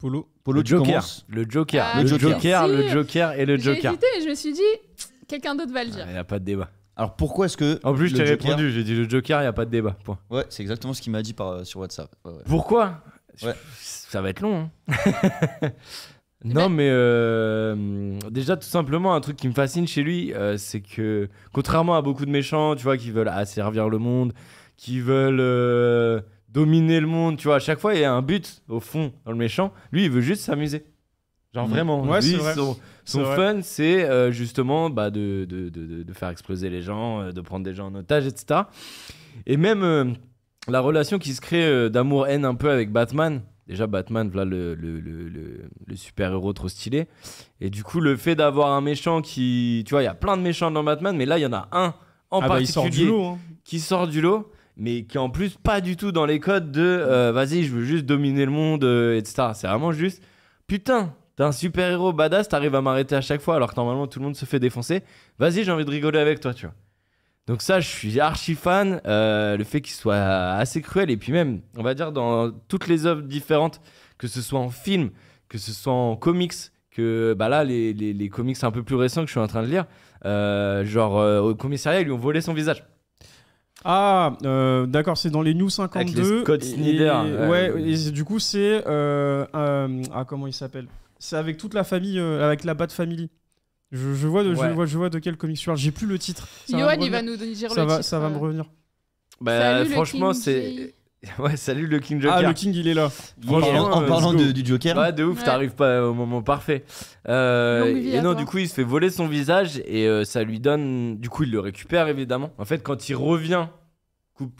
Polo, le Joker. le Joker, le Joker, le Joker et le Joker. J'ai hésité, mais je me suis dit, quelqu'un d'autre va le dire. Il ah, y n'y a pas de débat. Alors pourquoi est-ce que. En plus, je t'ai répondu, j'ai dit le Joker, il n'y a pas de débat. Point. Ouais, c'est exactement ce qu'il m'a dit par, euh, sur WhatsApp. Pourquoi Ça va être long. Hein. non, mais euh, déjà, tout simplement, un truc qui me fascine chez lui, euh, c'est que, contrairement à beaucoup de méchants, tu vois, qui veulent asservir le monde, qui veulent dominer le monde, tu vois. À chaque fois, il y a un but au fond dans le méchant. Lui, il veut juste s'amuser. Genre mm. vraiment, son, fun, c'est euh, justement bah, de, de, faire exploser les gens, euh, de prendre des gens en otage, etc. Et même euh, la relation qui se crée d'amour-haine un peu avec Batman. Déjà, Batman, voilà le, super-héros trop stylé. Et du coup, le fait d'avoir un méchant qui. Tu vois, il y a plein de méchants dans Batman, mais là, il y en a un en ah bah, particulier hein. qui sort du lot mais qui en plus pas du tout dans les codes de euh, vas-y, je veux juste dominer le monde, euh, etc. C'est vraiment juste putain, t'es un super héros badass, t'arrives à m'arrêter à chaque fois alors que normalement tout le monde se fait défoncer. Vas-y, j'ai envie de rigoler avec toi, tu vois. Donc ça, je suis archi fan. Euh, le fait qu'il soit assez cruel et puis même, on va dire dans toutes les œuvres différentes, que ce soit en film, que ce soit en comics, que bah là les, les, les comics un peu plus récents que je suis en train de lire, genre au commissariat ils lui ont volé son visage. Ah, euh, d'accord, c'est dans les New 52. Avec Snyder. ouais, du coup, c'est. Euh, euh, ah, comment il s'appelle C'est avec toute la famille, avec la Bat Family. Je, je vois de, je, vois, je de quel comic J'ai plus le titre. Ça Yoann, va il va nous dire le titre. Ça va me revenir. Bah, franchement, c'est. Ouais, salut le King Joker. Ah, le King, il est là. En, parlant, euh, du Joker. Ouais, de ouf, t'arrives pas au moment parfait. Euh, et non, du coup, il se fait voler son visage et euh, ça lui donne. Du coup, il le récupère évidemment. En fait, quand il revient,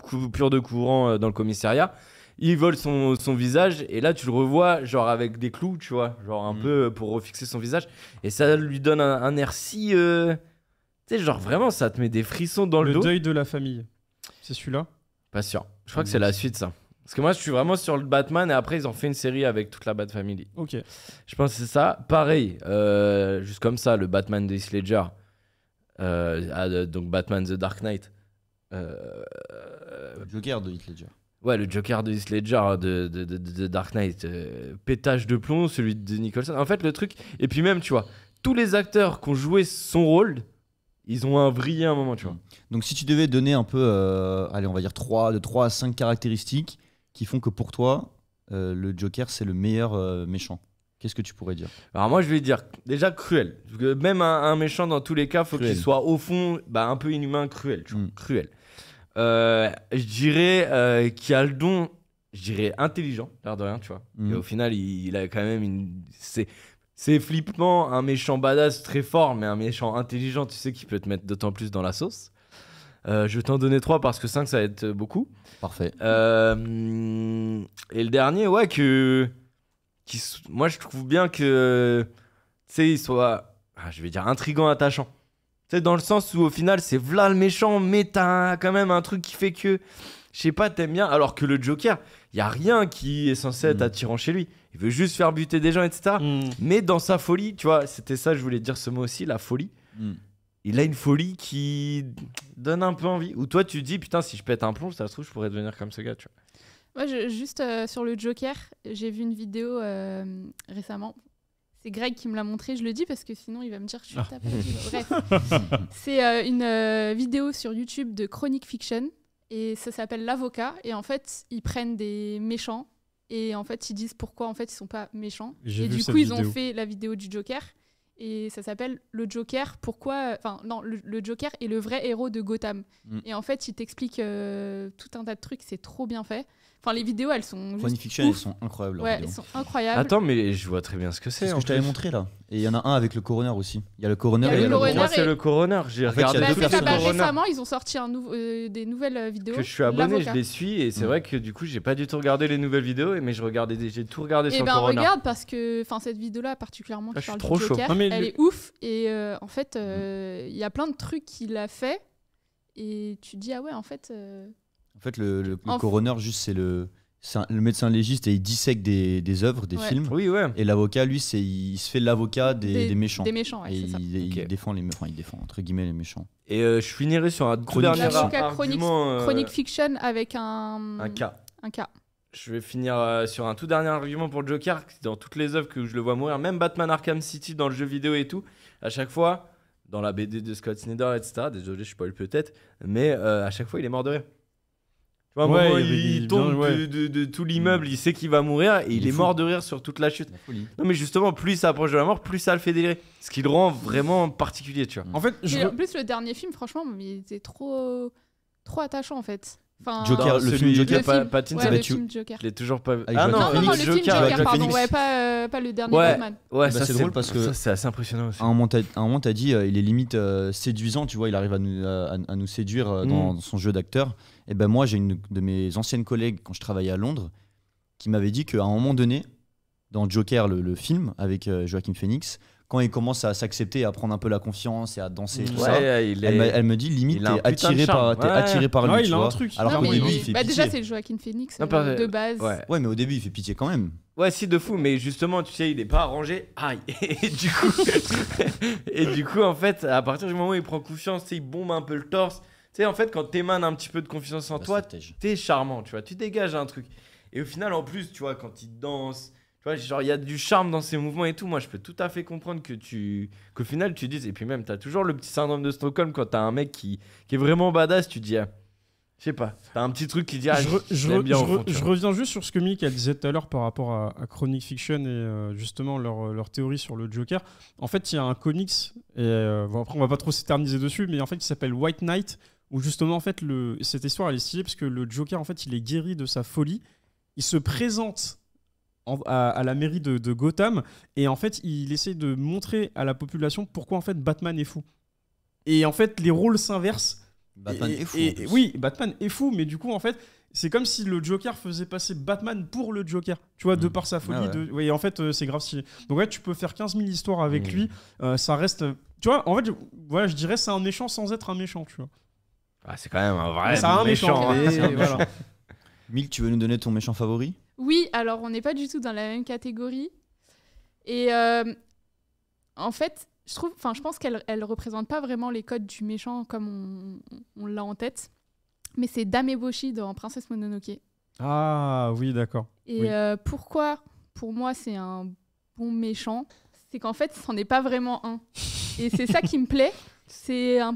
coupure de courant dans le commissariat, il vole son, son, visage et là, tu le revois, genre avec des clous, tu vois, genre un mm. peu pour refixer son visage. Et ça lui donne un, air si. Tu sais, genre vraiment, ça te met des frissons dans le, le dos. Le deuil de la famille. C'est celui-là Pas sûr. Je crois que c'est la suite, ça. Parce que moi, je suis vraiment sur le Batman et après, ils ont fait une série avec toute la Bat Family. Ok. Je pense que c'est ça. Pareil, euh, juste comme ça, le Batman de Heath Ledger. Euh, ah, euh, donc Batman The Dark Knight. Le Joker de Heath Ledger. ouais, le Joker de Heath Ledger hein, de, de- Dark Knight. pétage de plomb, celui de Nicholson. En fait, le truc. Et puis même, tu vois, tous les acteurs qui ont joué son rôle ils ont un vrillé un moment, tu vois. Mm. Donc si tu devais donner un peu, euh, allez, on va dire trois de 3 à 5 caractéristiques qui font que pour toi, euh, le Joker, c'est le meilleur euh, méchant. Qu'est-ce que tu pourrais dire Alors moi, je vais dire déjà cruel. même un, méchant, dans tous les cas, faut qu'il soit au fond bah, un peu inhumain, cruel. Tu vois, mm. Cruel. je dirais qu'il a le don, je dirais intelligent, l'air de rien, tu vois. mais Et mm. au final, il, il a quand même une... C'est flippant, un méchant badass très fort, mais un méchant intelligent, tu sais, qui peut te mettre d'autant plus dans la sauce. Euh, je vais t'en donner trois, parce que 5 ça va être beaucoup. Parfait. Euh, et le dernier, ouais, que. Qui, moi je trouve bien que. Tu sais, il soit. Ah, je vais dire intrigant, attachant. Tu sais, dans le sens où au final c'est Voilà le méchant, mais t'as quand même un truc qui fait que. Je sais pas, t'aimes bien. Alors que le Joker, il y a rien qui est censé être mm. attirant chez lui il veut juste faire buter des gens, etc. Mm. Mais dans sa folie, tu vois, c'était ça, je voulais dire ce mot aussi, la folie. Mm. Il a une folie qui donne un peu envie. Ou toi, tu te dis, putain, si je pète un plomb, ça se trouve, je pourrais devenir comme ce gars, tu vois. Moi, juste euh, sur le Joker, j'ai vu une vidéo euh, récemment. C'est Greg qui me l'a montré, je le dis parce que sinon il va me dire que je suis ah. Bref, c'est euh, une vidéo sur YouTube de Chronic Fiction et ça s'appelle L'avocat. Et en fait, ils prennent des méchants et en fait, ils disent pourquoi en fait ils sont pas méchants. et du coup, ils ont fait la vidéo du Joker. Et ça s'appelle Le Joker, pourquoi. Enfin, non, le, Joker est le vrai héros de Gotham. Mm. Et en fait, ils t'explique euh, tout un tas de trucs, c'est trop bien fait. Enfin, les vidéos, elles sont. Juste Fiction, ouf. elles sont incroyables. Ouais, elles sont incroyables. Attends, mais je vois très bien ce que c'est. ce que je t'avais montré là. Et il y en a un avec le coroner aussi. Il y a le coroner et le coroner. Moi, c'est le coroner. J'ai regardé deux ça, récemment, ils ont sorti un euh, des nouvelles euh, vidéos. que je suis abonné, je les suis et c'est mm. vrai que du coup, j'ai pas du tout regardé les nouvelles vidéos, mais je regardais, j'ai tout regardé sur eh le ben, coroner. regarde parce que enfin cette vidéo là particulièrement ah, trop chaud. elle est ouf et euh, en fait mm. il y a plein de trucs qu'il a fait et tu dis ah ouais en fait en fait, le, coroner, juste, c'est le, le médecin légiste et il dissèque des, des œuvres, des films. Oui, ouais. Et l'avocat, lui, c'est il se fait l'avocat des, méchants. Des méchants, ouais, et il, ça. il défend les, méchants. il défend entre guillemets les méchants. Et euh, je finirai sur un dernier chronique, euh, chronique, fiction avec un un cas. Un cas. Je vais finir euh, sur un tout dernier argument pour Joker. Dans toutes les œuvres que je le vois mourir, même Batman Arkham City dans le jeu vidéo et tout, à chaque fois, dans la BD de Scott Snyder, etc. Désolé, je spoil peut-être, mais à chaque fois, il est mort de rire il, tombe de, tout l'immeuble, il sait qu'il va mourir et il, est, mort de rire sur toute la chute. non, mais justement, plus il s'approche de la mort, plus ça le fait délirer. Ce qui le rend vraiment particulier, tu vois. En fait, En plus, le dernier film, franchement, il était trop, trop attachant en fait. Joker, le, film Joker, pas ah, ah le film Joker. toujours pas Ah le Joker, pardon, euh, pas, le dernier Batman. Ouais, bah, ça c'est drôle parce que c'est assez impressionnant aussi. À un moment, t'as dit, euh, il est limite euh, séduisant, tu vois, il arrive à nous, à, nous séduire dans, mm. son jeu d'acteur. Et ben moi, j'ai une de mes anciennes collègues quand je travaillais à Londres qui m'avait dit qu'à un moment donné, dans Joker, le film avec Joaquin Phoenix, quand il commence à s'accepter, à prendre un peu la confiance et à danser, mm. tout ça, elle, me, dit limite, t'es attiré, par, par lui. il a un truc. Alors début, il fait bah, Déjà, c'est le Joaquin Phoenix euh, de base. Ouais. mais au début, il fait pitié quand même. Ouais, c'est de fou, mais justement, tu sais, il n'est pas arrangé. Aïe ah, Et du coup, et du coup en fait, à partir du moment où il prend confiance, il bombe un peu le torse. Tu sais, en fait, quand t'émanes un petit peu de confiance en bah, toi, t'es charmant, tu vois, tu dégages un truc. Et au final, en plus, tu vois, quand il danse genre, il y a du charme dans ses mouvements et tout. Moi, je peux tout à fait comprendre que tu. qu'au final, tu dises. Et puis, même, t'as toujours le petit syndrome de Stockholm quand t'as un mec qui, qui est vraiment badass, tu dis. Ah, je sais pas, t'as un petit truc qui dit. je, bien je, reviens juste sur ce que Mick disait tout à l'heure par rapport à, à, Chronic Fiction et euh, justement leur, euh, leur, théorie sur le Joker. En fait, il y a un comics, et euh, après, on va pas trop s'éterniser dessus, mais en fait, il s'appelle White Knight, où justement, en fait, le, cette histoire, elle est stylée parce que le Joker, en fait, il est guéri de sa folie. Il se présente à, la mairie de, Gotham. Et en fait, il essaie de montrer à la population pourquoi en fait Batman est fou. Et en fait, les rôles s'inversent. Batman est fou. oui, Batman est fou, mais du coup, en fait, c'est comme si le Joker faisait passer Batman pour le Joker, tu vois, de hmm. par sa ah folie. en fait, euh, c'est grave stylé. Donc, ouais, tu peux faire 15 000 histoires avec hmm. lui, euh, ça reste. Tu vois, en fait, je, je dirais c'est un méchant sans être un méchant, tu vois. Ah, c'est quand même un vrai méchant. C'est méchant. Milk, tu veux nous donner ton méchant favori oui, alors on n'est pas du tout dans la même catégorie. Et euh, en fait, je trouve, enfin, je pense qu'elle elle représente pas vraiment les codes du méchant comme on, l'a en tête. Mais c'est Dame Eboshi dans Princesse Mononoke. Ah oui, d'accord. Et euh, pourquoi, pour moi, c'est un bon méchant C'est qu'en fait, c'en est pas vraiment un. Et c'est ça qui me plaît. C'est un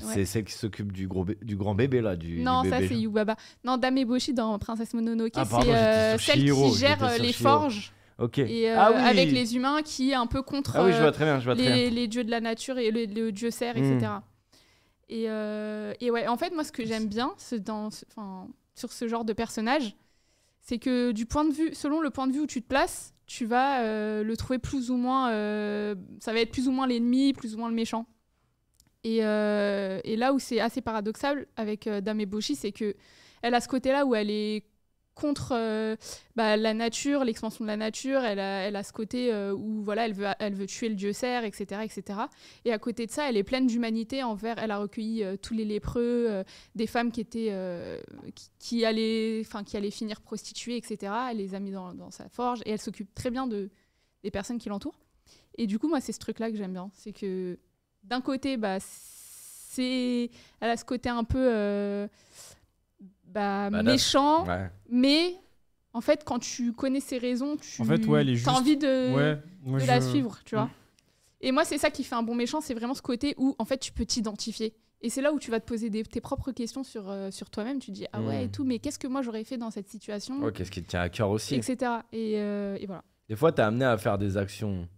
c'est celle qui s'occupe du, gros du grand bébé là, du Non, ça c'est Yubaba. Non, Dame Eboshi dans Princesse Mononoke, ah, c'est euh, celle qui gère euh, les forges. Ok. Euh, ah, oui. Avec les humains qui est un peu contre ah je très bien, les, dieux de la nature et le, dieu cerf, etc. Et, hmm. et, ouais, en fait, moi ce que j'aime bien dans, sur ce genre de personnage, c'est que du point de vue, selon le point de vue où tu te places, tu vas le trouver plus ou moins. ça va être plus ou moins l'ennemi, plus ou moins le méchant. Euh, et, là où c'est assez paradoxal avec euh, Dame Eboshi, c'est que elle a ce côté-là où elle est contre euh, bah, la nature, l'expansion de la nature. Elle a, ce côté où voilà, elle veut, elle veut tuer le dieu cerf, etc., etc. Et à côté de ça, elle est pleine d'humanité envers. Elle a recueilli tous les lépreux, des femmes qui étaient, qui, allaient, enfin, qui allaient finir prostituées, etc. Elle les a mis dans, dans sa forge et elle s'occupe très bien de des personnes qui l'entourent. Et du coup, moi, c'est ce truc-là que j'aime bien, c'est que d'un côté, bah, c'est, elle a ce côté un peu euh, bah, méchant, mais en fait, quand tu connais ses raisons, tu en as envie de, la suivre, tu vois. Et moi, c'est ça qui fait un bon méchant, c'est vraiment ce côté où en fait, tu peux t'identifier. Et c'est là où tu vas te poser tes propres questions sur, euh, sur toi-même. Tu dis, ah ouais, hmm. tout, mais qu'est-ce que moi j'aurais fait dans cette situation Qu'est-ce qui te tient à cœur aussi Etc. Euh, et, voilà. Des fois, tu as amené à faire des actions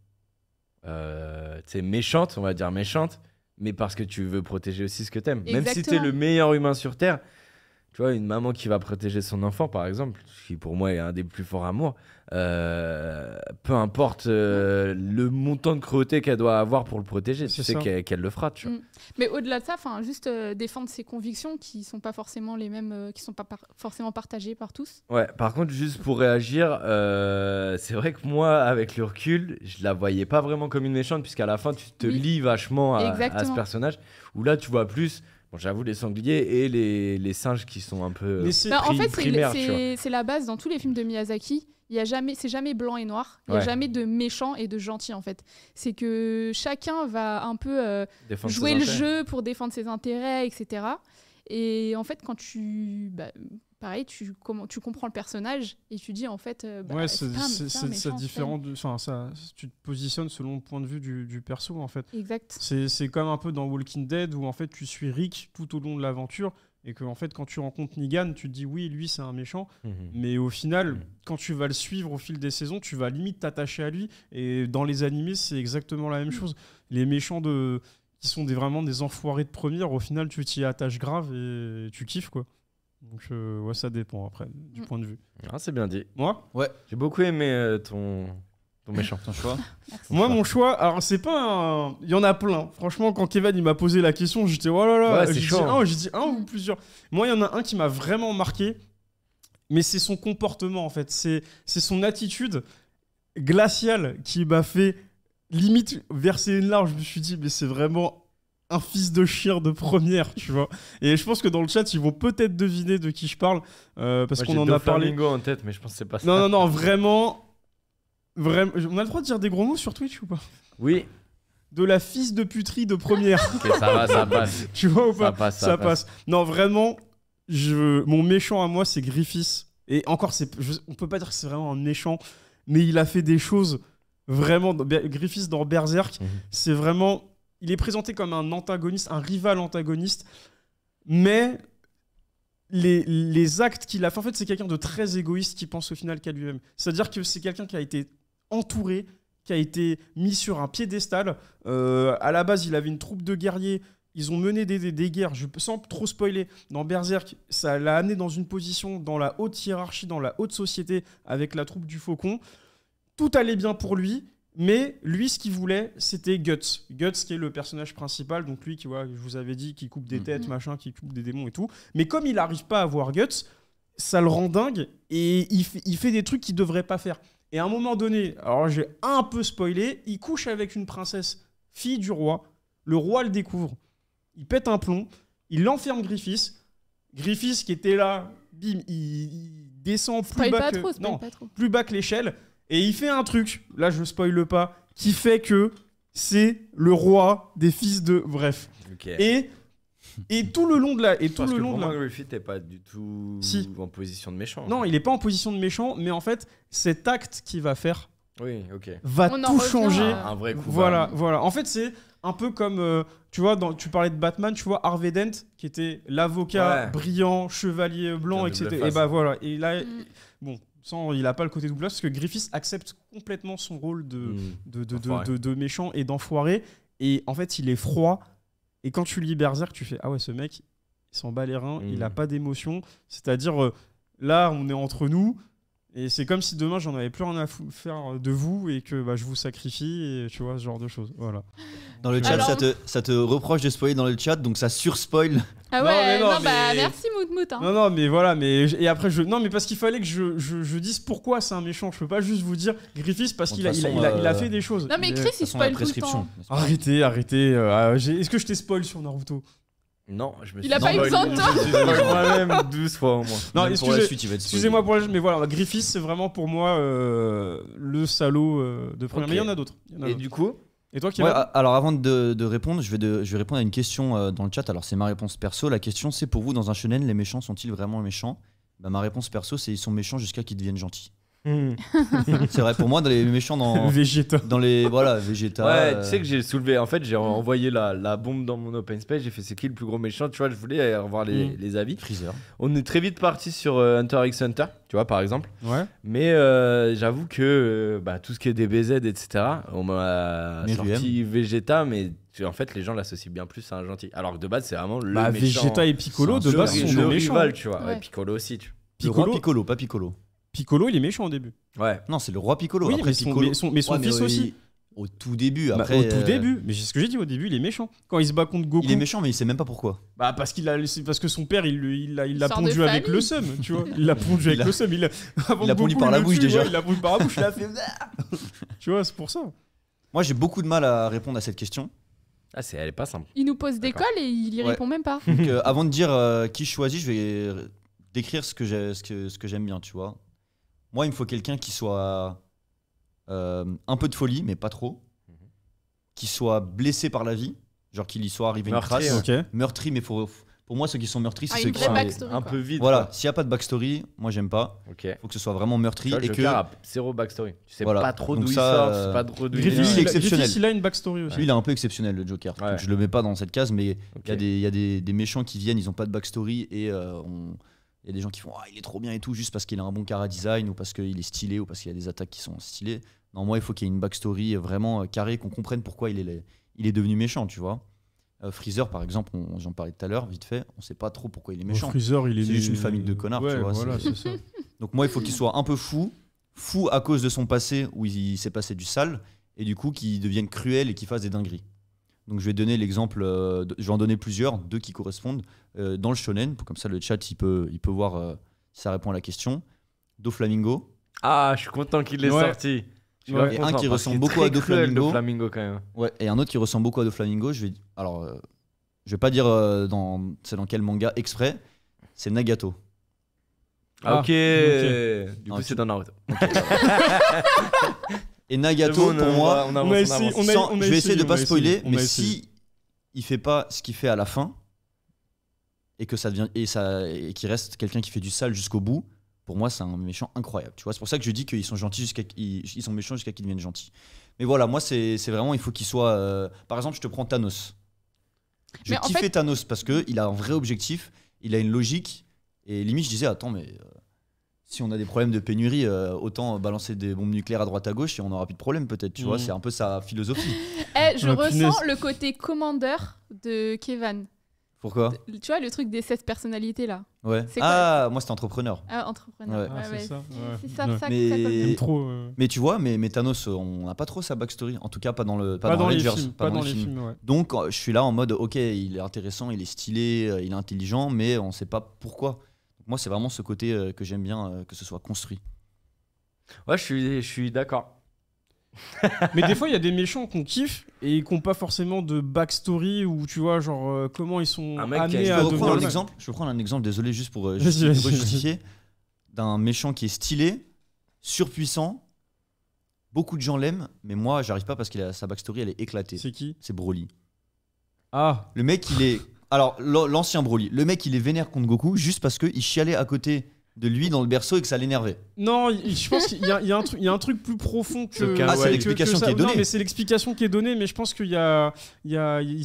euh, méchante, on va dire méchante, mais parce que tu veux protéger aussi ce que t'aimes. Même si t'es le meilleur humain sur Terre, tu vois, une maman qui va protéger son enfant, par exemple, qui pour moi est un des plus forts amours, euh, peu importe euh, le montant de cruauté qu'elle doit avoir pour le protéger, tu sais qu'elle le fera, tu vois. Mm. Mais au-delà de ça, enfin, juste euh, défendre ses convictions qui sont pas forcément les mêmes, qui sont pas forcément partagées par tous. Ouais. Par contre, juste pour réagir, c'est vrai que moi, avec le recul, je la voyais pas vraiment comme une méchante, puisqu'à la fin, tu te lis vachement à, à ce personnage, où là, tu vois plus j'avoue, les sangliers et les, singes qui sont un peu. Euh, bah, en fait, c'est la base dans tous les films de Miyazaki. Il y a jamais, c'est jamais blanc et noir. Il n'y a jamais de méchant et de gentil en fait. C'est que chacun va un peu euh, jouer le jeu pour défendre ses intérêts, etc. Et en fait, quand tu, bah, pareil, tu, comment, tu comprends le personnage et tu dis en fait. Euh, bah, ouais, c'est différent. De, ça, tu te positionnes selon le point de vue du, perso en fait. Exact. C'est comme un peu dans Walking Dead où en fait tu suis Rick tout au long de l'aventure et que en fait quand tu rencontres Negan, tu te dis oui, lui c'est un méchant, mhm. mais au final, mhm. quand tu vas le suivre au fil des saisons, tu vas limite t'attacher à lui. Et dans les animés, c'est exactement la même mhm. chose. Les méchants de qui sont des, vraiment des enfoirés de première, au final tu t'y attaches grave et tu kiffes quoi. Donc euh, ça dépend après du mm. point de vue. Ah, c'est bien dit. Moi Ouais. J'ai beaucoup aimé euh, ton ton méchant. choix. Moi, mon choix, alors c'est pas un... Il y en a plein. Franchement, quand Kevin il m'a posé la question, j'étais oh là là, j'ai dit un, hein. j'ai dit un ou plusieurs. Moi, il y en a un qui m'a vraiment marqué, mais c'est son comportement en fait. C'est son attitude glaciale qui m'a fait limite verser une large. Je me suis dit, mais c'est vraiment un fils de chien de première, tu vois. Et je pense que dans le chat, ils vont peut-être deviner de qui je parle, euh, parce qu'on en a parlé. J'ai en tête, mais je pense que c'est pas ça. Non, non, non, vraiment, vraiment. On a le droit de dire des gros mots sur Twitch ou pas Oui. De la fils de puterie de première. ça va, ça passe. tu vois ou pas Ça, passe, Non, vraiment, je... mon méchant à moi, c'est Griffiths. Et encore, c'est... on peut pas dire que c'est vraiment un méchant, mais il a fait des choses vraiment. Griffiths dans Berserk, mhm. c'est vraiment il est présenté comme un antagoniste, un rival antagoniste, mais les, actes qu'il a fait, en fait, c'est quelqu'un de très égoïste qui pense au final qu'à lui-même. C'est-à-dire que c'est quelqu'un qui a été entouré, qui a été mis sur un piédestal. Euh, à la base, il avait une troupe de guerriers. Ils ont mené des, des, guerres, je, sans trop spoiler, dans Berserk, ça l'a amené dans une position dans la haute hiérarchie, dans la haute société, avec la troupe du Faucon. Tout allait bien pour lui, mais lui, ce qu'il voulait, c'était Guts. Guts, qui est le personnage principal, donc lui, qui, je vous avais dit, qui coupe des mm. têtes, machin, qui coupe des démons et tout. Mais comme il n'arrive pas à voir Guts, ça le rend dingue et il, fait, des trucs qu'il devrait pas faire. Et à un moment donné, alors j'ai un peu spoilé, il couche avec une princesse, fille du roi. Le roi le découvre. Il pète un plomb, il enferme Griffith. Griffith, qui était là, bim, il, descend plus bas, plus bas que l'échelle. Et il fait un truc, là je spoile pas, qui fait que c'est le roi des fils de. Bref. Et et tout le long de la. Et tout le long de la... Griffith n'est pas du tout en position de méchant. Non, il n'est pas en position de méchant, mais en fait, cet acte qui va faire oui, va tout changer. Voilà, voilà. En fait, c'est un peu comme. Euh, tu vois, dans, tu parlais de Batman, tu vois Harvey Dent, qui était l'avocat brillant, chevalier blanc, etc. Et bah voilà. Et là, mm. bon, il n'a pas le côté doublage, parce que Griffith accepte complètement son rôle hmm. de, de, méchant et d'enfoiré. Et en fait, il est froid. Et quand tu lis Berserk, tu fais Ah ouais, ce mec, il s'en bat les reins, il n'a hmm. pas d'émotion. C'est-à-dire, euh, là, on est entre nous. Et c'est comme si demain j'en avais plus rien à faire de vous et que bah, je vous sacrifie et tu vois ce genre de choses. Voilà. Dans le chat, ça, te, reproche de spoiler dans le chat, donc ça sur-spoil. Ah ouais, non, bah, merci Moutmout. Hein. Non, non, mais voilà, mais et après je. Non, mais parce qu'il fallait que je, je, dise pourquoi c'est un méchant. Je peux pas juste vous dire Griffith parce qu'il a, il a, il a, euh, fait des choses. Non, mais Chris, il, spoil tout Arrêtez, arrêtez. Euh, ah, est-ce que je t'ai spoil sur Naruto non, je me suis Il a pas eu le temps moi-même 12 fois au moins. Non, excusez-moi pour mais voilà, Griffiths, c'est vraiment pour moi euh, le salaud euh, de première. Mais il y en a d'autres. Et du coup et toi qui ouais, Alors avant de, répondre, je vais, de, je vais répondre à une question euh, dans le chat. Alors c'est ma réponse perso. La question c'est pour vous, dans un shonen, les méchants sont-ils vraiment méchants bah, Ma réponse perso c'est ils sont méchants jusqu'à qu'ils deviennent gentils c'est vrai pour moi dans les méchants dans Végéta. dans les voilà Végéta ouais euh. tu sais que j'ai soulevé en fait j'ai envoyé la, bombe dans mon open space j'ai fait c'est qui le plus gros méchant tu vois je voulais euh, revoir les, mm. les avis Freezer on est très vite parti sur euh, Hunter x Hunter tu vois par exemple ouais mais j'avoue que bah, tout ce qui est des BZ, etc on m'a sorti Vegeta mais en fait, les gens l'associent bien plus à un gentil. Alors que de base, c'est vraiment le bah, méchant. Hein. Vegeta et Piccolo, de base, sont des méchants. tu vois. Ouais. Piccolo aussi. Tu... Piccolo, Piccolo, pas Piccolo. Piccolo, il est méchant au début. Ouais. Non, c'est le roi Piccolo. Oui, mais, son, fils aussi. Au tout début, bah, après. au tout euh, début, mais c'est ce que j'ai dit au début, il est méchant. Quand il se bat contre Goku. Il est méchant, mais il sait même pas pourquoi. Bah, parce, qu'il a, parce que son père, il l'a il, l'a pondu avec le seum, tu vois. Il l'a pondu avec le seum. Il l'a pondu, par la bouche déjà. il l'a pondu par la bouche, il a fait. tu vois, c'est pour ça. Moi, j'ai beaucoup de mal à répondre à cette question. Ah, elle est pas simple. Il nous pose des cols et il y répond même pas. Euh, avant de dire euh, qui choisit, je vais décrire j'ai, ce, ce que j'aime bien, tu vois. Moi, il me faut quelqu'un qui soit euh, un peu de folie, mais pas trop. Mhm. Qui soit blessé par la vie, genre qu'il y soit arrivé meurtri, une crasse. Hein. Meurtri, mais faut, pour moi, ceux qui sont meurtris, c'est ah, ceux qui sont un peu vite. Voilà, s'il n'y a pas de backstory, moi, j'aime pas. Il faut que ce soit vraiment meurtri. et que... zéro backstory. Tu sais euh, pas trop d'où il sort, pas trop il exceptionnel. il a une backstory aussi. il est un peu exceptionnel, le Joker. je le mets pas dans cette case, mais il y a, des, méchants qui viennent, ils ont pas de backstory et euh, on il y a des gens qui font ah, il est trop bien et tout, juste parce qu'il a un bon cara design ou parce qu'il est stylé ou parce qu'il y a des attaques qui sont stylées. Non, moi, il faut qu'il y ait une backstory euh, vraiment euh, carrée, qu'on comprenne pourquoi il est, il est devenu méchant, tu vois. Euh, Freezer, par exemple, j'en parlais tout à l'heure, vite fait, on sait pas trop pourquoi il est méchant. Freezer, il est, juste une famille de connards, tu vois. Voilà, ça. Donc, moi, il faut qu'il soit un peu fou, fou à cause de son passé où il s'est passé du sale, et du coup, qu'il devienne cruel et qu'il fasse des dingueries. Donc je vais donner l'exemple, euh, je vais en donner plusieurs, deux qui correspondent euh, dans le shonen, comme ça le chat il peut, il peut voir euh, si ça répond à la question. Do Flamingo. Ah, je suis content qu'il l'ait sorti. un qui ressemble beaucoup à Do Flamingo. quand même. Ouais, et un autre qui ressemble beaucoup à Do Flamingo. Je vais, alors, je vais pas dire dans, c'est dans quel manga exprès. C'est Nagato. Ah, ah ok. Du coup, c'est dans Naruto. Et Nagato, pour moi, je vais essayer de pas spoiler, mais si il fait pas ce qu'il fait à la fin et que ça devient et ça et qu'il reste quelqu'un qui fait du sale jusqu'au bout, pour moi, c'est un méchant incroyable. Tu vois, c'est pour ça que je dis qu'ils sont gentils jusqu'à ils, sont méchants jusqu'à qu'ils deviennent gentils. Mais voilà, moi, c'est vraiment il faut qu'il soit. Euh, par exemple, je te prends Thanos. Je kiffais Thanos parce que il a un vrai objectif, il a une logique et limite je disais attends mais euh, si on a des problèmes de pénurie, euh, autant balancer des bombes nucléaires à droite à gauche et on n'aura plus de problème peut-être, tu vois, mm. c'est un peu sa philosophie. Eh, je ressens le côté commandeur de Kevin. Pourquoi Tu vois, le truc des 16 personnalités là. Ouais. ah, moi c'est entrepreneur. entrepreneur. c'est ça. mais... tu vois, mais, Thanos, on n'a pas trop sa backstory. En tout cas, pas dans, le, pas, dans, les Films, pas, dans, les, films Donc, je suis là en mode, ok, il est intéressant, il est stylé, euh, il est intelligent, mais on ne sait pas pourquoi. Moi, c'est vraiment ce côté euh, que j'aime bien, euh, que ce soit construit. Ouais, je suis, je suis d'accord. mais des fois, il y a des méchants qu'on kiffe et qui n'ont pas forcément de backstory ou tu vois, genre euh, comment ils sont amenés à Un exemple, je vais prendre un exemple, désolé, juste pour, justifier, d'un méchant qui est stylé, surpuissant. Beaucoup de gens l'aiment, mais moi, j'arrive pas parce que sa backstory, elle est éclatée. C'est qui C'est Broly. Ah Le mec, il est alors, l'ancien Broly, le mec, il est vénère contre Goku juste parce qu'il chialait à côté de lui dans le berceau et que ça l'énervait. Non, je pense qu'il y, a un truc plus profond que. ah, c'est l'explication qui est donnée. mais c'est l'explication qui est donnée, mais je pense qu'il y a,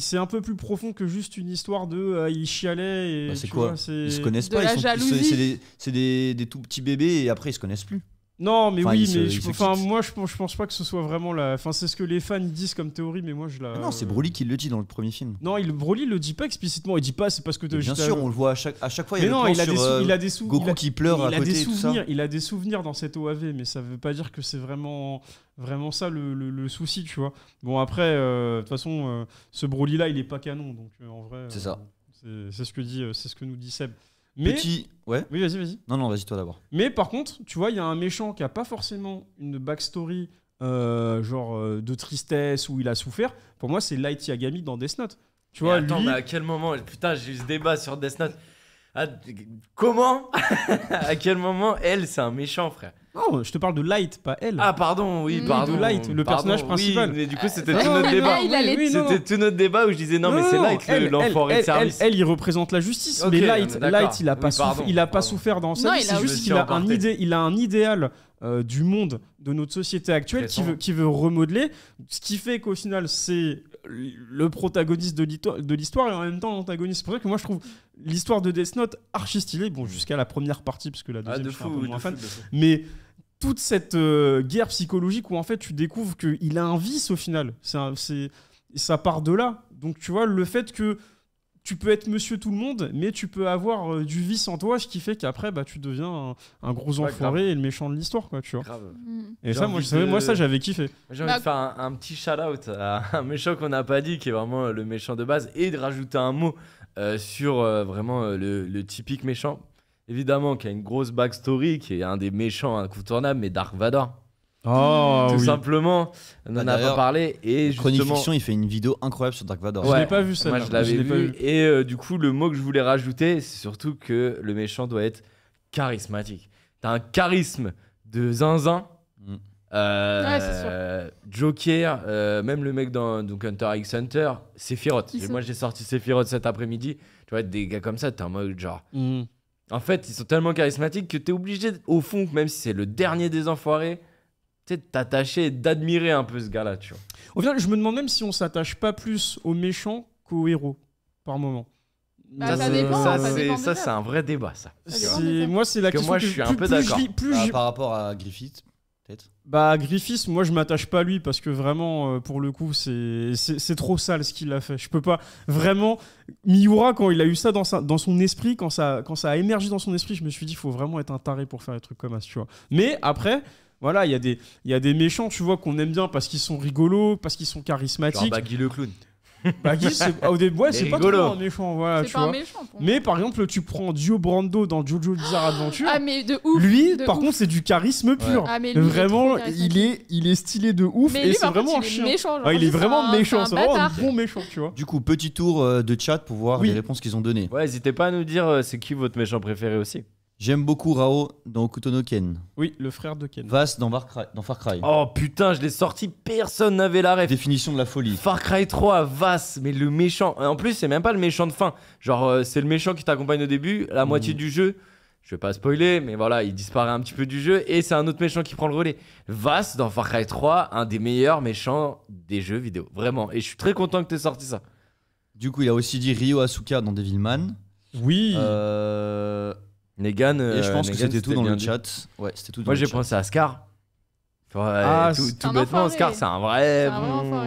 c'est un peu plus profond que juste une histoire de euh, il chialait et bah, c'est quoi Ils se connaissent pas. C'est des, des, des, tout petits bébés et après ils se connaissent plus. Non, mais oui, je, moi je, pense pas que ce soit vraiment la. Enfin, c'est ce que les fans disent comme théorie, mais moi je la. non, c'est Broly qui le dit dans le premier film. Non, il, Broly le dit pas explicitement. Il dit pas, c'est parce que. bien sûr, on le voit à chaque, à chaque fois. Il a, non, il des euh, il a des souvenirs, Il a des souvenirs dans cette OAV, mais ça veut pas dire que c'est vraiment vraiment ça le, le, souci, tu vois. Bon après, euh, de toute façon, euh, ce Broly là, il est pas canon, donc en vrai. c'est ça. C'est ce que dit, c'est ce que nous dit Seb. Mais... Petit... Ouais. Oui, vas-y, vas-y. Non, non, vas-y toi d'abord. Mais par contre, tu vois, il y a un méchant qui a pas forcément une backstory euh, genre euh, de tristesse où il a souffert. Pour moi, c'est Light Yagami dans Death Note. Tu vois, attends, mais à quel moment Putain, j'ai eu ce débat sur Death Note. Ah, comment À quel moment elle, c'est un méchant, frère Non, je te parle de Light, pas elle. Ah, pardon, oui, mm. pardon. De Light, le personnage principal. mais du coup, ah, c'était ah, tout notre débat. c'était tout notre débat où je disais non, mais c'est Light, l'enfant de service. Elle, il représente la justice, mais Light, Light, il a pas, souffert, il a pas souffert dans C'est juste qu'il a un idée, il a un idéal. Euh, du monde de notre société actuelle qui veut, qui veut remodeler, ce qui fait qu'au final c'est le protagoniste de l'histoire et en même temps l'antagoniste. C'est pour ça que moi je trouve l'histoire de Death Note archi stylée, bon jusqu'à la première partie parce que la ah, deuxième je suis un peu moins fan, mais toute cette euh, guerre psychologique où en fait tu découvres qu'il a un vice au final, c'est ça part de là. Donc tu vois le fait que tu peux être monsieur tout le monde, mais tu peux avoir euh, du vice en toi, ce qui fait qu'après, bah, tu deviens un, gros enfoiré et le méchant de l'histoire, quoi, tu Et ça, moi, ça, j'avais kiffé. J'ai envie de bah, faire un, petit shout-out à un méchant qu'on n'a pas dit, qui est vraiment euh, le méchant de base, et de rajouter un mot euh, sur vraiment le, le, typique méchant. Évidemment, qui a une grosse backstory, qui est un des méchants incontournables, mais Dark Vador. Oh, tout simplement, on en a pas parlé. Et Chronique Fiction, il fait une vidéo incroyable sur Dark Vador. je l'ai pas vu ça. Moi, je l'avais vu. Et euh, du coup, le mot que je voulais rajouter, c'est surtout que le méchant doit être charismatique. T'as un charisme de zinzin. Mm. Euh, Joker, euh, même le mec dans donc Hunter x Hunter, Sephiroth. Moi, j'ai sorti Sephiroth cet après-midi. Tu vois, des gars comme ça, t'es un mode genre. Mm. En fait, ils sont tellement charismatiques que t'es obligé, au fond, même si c'est le dernier des enfoirés de t'attacher d'admirer un peu ce gars-là, tu vois. je me demande même si on s'attache pas plus aux méchants qu'aux héros, par moment. Bah, euh, ça, c'est un vrai débat, ça. Moi, c'est la que question moi, je suis un peu d'accord. Bah, par rapport à Griffith, peut-être Bah, Griffith, moi, je m'attache pas à lui parce que vraiment, euh, pour le coup, c'est trop sale ce qu'il a fait. Je peux pas. Vraiment, Miura, quand il a eu ça dans, sa, dans son esprit, quand ça, quand ça a émergé dans son esprit, je me suis dit, il faut vraiment être un taré pour faire des trucs comme ça, tu vois. Mais après, voilà, il y, a des, y a des méchants, tu vois, qu'on aime bien parce qu'ils sont rigolos, parce qu'ils sont charismatiques. Genre Baggy le clown. c'est ah, ouais, c'est pas trop un méchant, voilà, tu un méchant Mais par exemple, tu prends Dio Brando dans Jojo Bizarre Adventure. Ah, mais de ouf. lui, par contre, c'est du charisme pur. Ah, vraiment, il est, il est stylé de ouf et c'est vraiment il est méchant. il est vraiment méchant, c'est vraiment un bon méchant, tu vois. Du coup, petit tour euh, de chat pour voir les réponses qu'ils ont données. Ouais, n'hésitez pas à nous dire euh, c'est qui votre méchant préféré aussi. J'aime beaucoup Rao dans Okutono Ken. Oui, le frère de Ken. Vas dans, Far Cry. Oh putain, je l'ai sorti, personne n'avait l'arrêt. Définition de la folie. Far Cry 3, Vass, mais le méchant. En plus, c'est même pas le méchant de fin. Genre, euh, c'est le méchant qui t'accompagne au début, la moitié mm. du jeu. Je vais pas spoiler, mais voilà, il disparaît un petit peu du jeu et c'est un autre méchant qui prend le relais. Vass dans Far Cry 3, un des meilleurs méchants des jeux vidéo. Vraiment. Et je suis très content que t'aies sorti ça. Du coup, il a aussi dit Ryo Asuka dans Devilman. Oui. Euh. Negan. et je euh, pense que c'était tout dans le chat. Ouais, c'était tout. Moi, j'ai pensé à Scar. Ah, tout, tout bêtement, Scar, c'est un vrai. bon...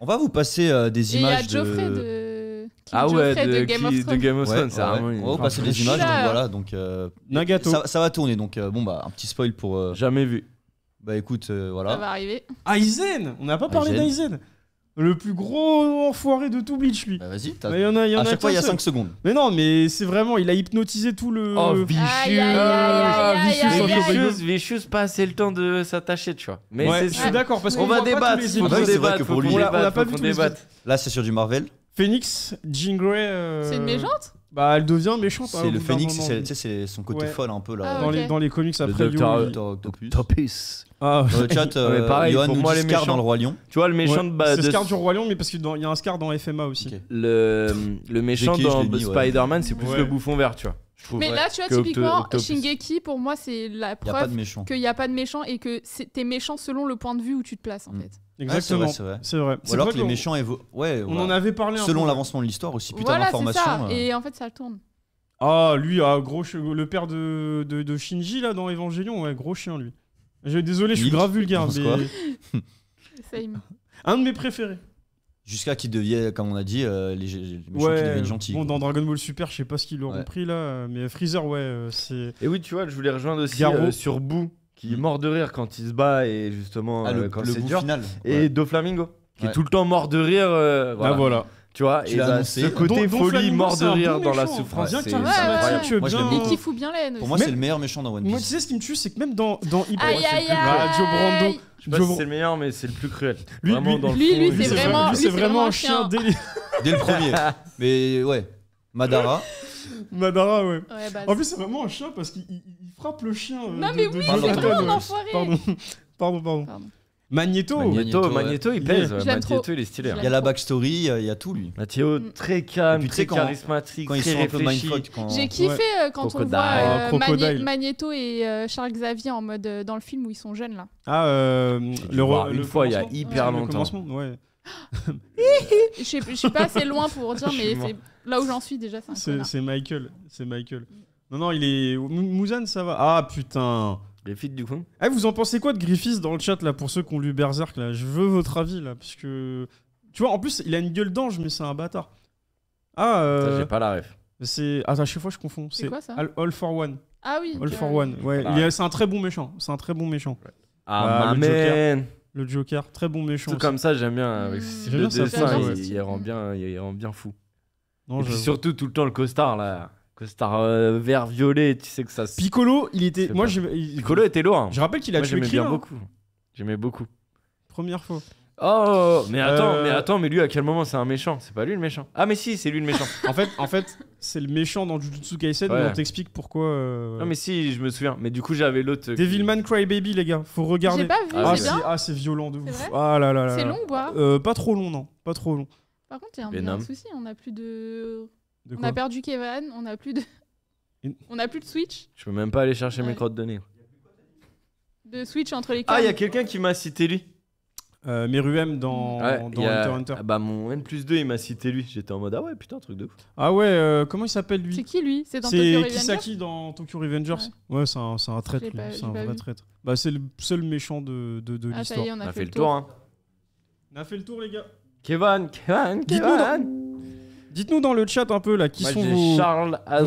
On va vous passer euh, des images de... de... Ah ouais, de, de, Game, of Thrones. On va vous passer des images, voilà. Donc, euh, Nagato. Ça, va tourner, donc bon, bah, un petit spoil pour. Jamais vu. Bah écoute, voilà. Ça va arriver. Aizen On n'a pas parlé d'Aizen le plus gros enfoiré de tout Bleach, lui. Bah vas-y, t'as. y en a, y à chaque fois, il y a 5 secondes. Mais non, mais c'est vraiment, il a hypnotisé tout le. Oh, Vicious aïe, pas assez le temps de s'attacher, tu vois. Mais ouais, je suis d'accord, parce qu'on va débattre. On va débattre, pour lui, on n'a pas tout Là, c'est sur du Marvel. Phoenix, Jean Grey. Euh, c'est une méchante bah, elle devient méchante. C'est hein, le phénix, c'est son côté folle un peu là. Ah, dans, les, dans les comics après le Docteur Octopus. Ah, Dans le chat, euh, pour moi, les Scar dans le Roi Lion. Tu vois, le méchant de. de... Scar du Roi Lion, mais parce qu'il y a un Scar dans FMA aussi. Le, le méchant qui, dans Spider-Man, c'est plus le bouffon vert, tu vois. Mais là, tu vois, typiquement, Shingeki, pour moi, c'est la preuve qu'il n'y a pas de méchant et que t'es méchant selon le point de vue où tu te places, en mm. fait. Exactement. c'est vrai. C'est vrai. Ou alors que les méchants évo... ouais, on en avait parlé selon l'avancement de l'histoire aussi putain voilà, c'est euh. Et en fait ça tourne. Ah lui ah, gros le père de, de, Shinji là dans Evangelion gros chien lui. désolé, je suis grave vulgaire un de mes préférés. Jusqu'à qu'il devienne, comme on a dit, euh, les, les Bon, dans Dragon Ball Super, je sais pas ce qu'ils l'auront pris là, mais Freezer, ouais, euh, c'est. Et oui, tu vois, je voulais rejoindre aussi euh, sur Boo, qui est mm. mort de rire quand il se bat et justement ah, le, euh, Final, Et Doflamingo, qui est tout le temps mort de rire. Bah, voilà. voilà. Tu vois, et et bah, c'est... ce côté folie, mort de rire dans la souffrance. c'est charismatique, ouais, bien. Et qui fout bien la haine Pour moi, c'est le meilleur méchant dans One Piece. Moi, tu sais, ce qui me tue, c'est que même dans, dans Hip Joe Brando. Je c'est le meilleur, mais c'est le plus cruel. Lui, lui, c'est vraiment, un chien dès, le premier. Mais ouais, Madara. Madara, ouais. Bah, en plus, c'est vraiment un chien parce qu'il frappe le chien. Euh, non, mais oui, c'est pardon. pardon. pardon. Magneto Magneto, il pèse. Magneto, il est stylé. Hein. Il y a la backstory, il y a tout lui. Mathéo, mm. très calme, très charismatique, quand très réfléchi. J'ai kiffé euh, quand on voit euh, Magneto et euh, Charles Xavier en mode dans le film où ils sont jeunes là. Ah, une fois il y a hyper longtemps. ouais. je suis pas assez loin pour dire, mais là où j'en suis déjà, c'est Michael, c'est Michael. Mm. Non, non, il est. Muzan ça va. Ah putain. Griffith, du coup. Ah, vous en pensez quoi de Griffith dans le chat là pour ceux qui ont lu Berserk là Je veux votre avis là parce que tu vois en plus il a une gueule d'ange mais c'est un bâtard. Ah. Euh, j'ai pas la ref. C'est ah à chaque fois je confonds. C'est quoi ça All, for One. Ah oui. All for One. Ouais. C'est un très bon méchant. C'est un très bon méchant. Ah, ah le Joker. très bon méchant. Tout comme ça, j'aime bien. Euh, avec le bien dessin, il, rend bien, il rend bien fou. Et surtout tout le temps le costard là. Costard euh, vert violet, tu sais que ça. Piccolo, il était. Moi, Piccolo était lourd. Hein. Je rappelle qu'il a tué j'aimais bien hein. beaucoup. J'aimais beaucoup. Première fois. Oh, mais euh, attends, mais attends, mais lui à quel moment c'est un méchant C'est pas lui le méchant. Ah mais si, c'est lui le méchant. En fait, en fait c'est le méchant dans Jujutsu Kaisen, mais on t'explique pourquoi. Euh, non mais si, je me souviens. Mais du coup j'avais l'autre. Devilman Devilman Crybaby, les gars, faut regarder. J'ai pas vu, Ah, c'est ah, violent de vous. Ah là là là. C'est long ou pas Pas trop long, non. Pas trop long. Par contre, il y a un, petit souci, on a plus de on a perdu Kevin, on a plus de. On a plus de Switch, Je peux même pas aller chercher mes crottes de nez. de Switch entre les Ah, il y a quelqu'un qui m'a cité lui. Euh, Meruem dans, dans Hunter Hunter. Ah bah mon N plus 2 il m'a cité lui. J'étais en mode ah ouais putain truc de ouf. Ah ouais, euh, comment il s'appelle lui C'est qui lui C'est dans Tokyo C'est Kisaki dans Tokyo Revengers. Ouais, c'est un, c'est un traître, lui, c'est un vrai traître. Bah, c'est le seul méchant de, de, de Ah ça l'histoire. y on a, fait, le tour. hein. On a fait le tour, les gars. Kevin, Kevin, Kevin. Dites-nous dans le chat un peu là qui sont vous vos, Charles as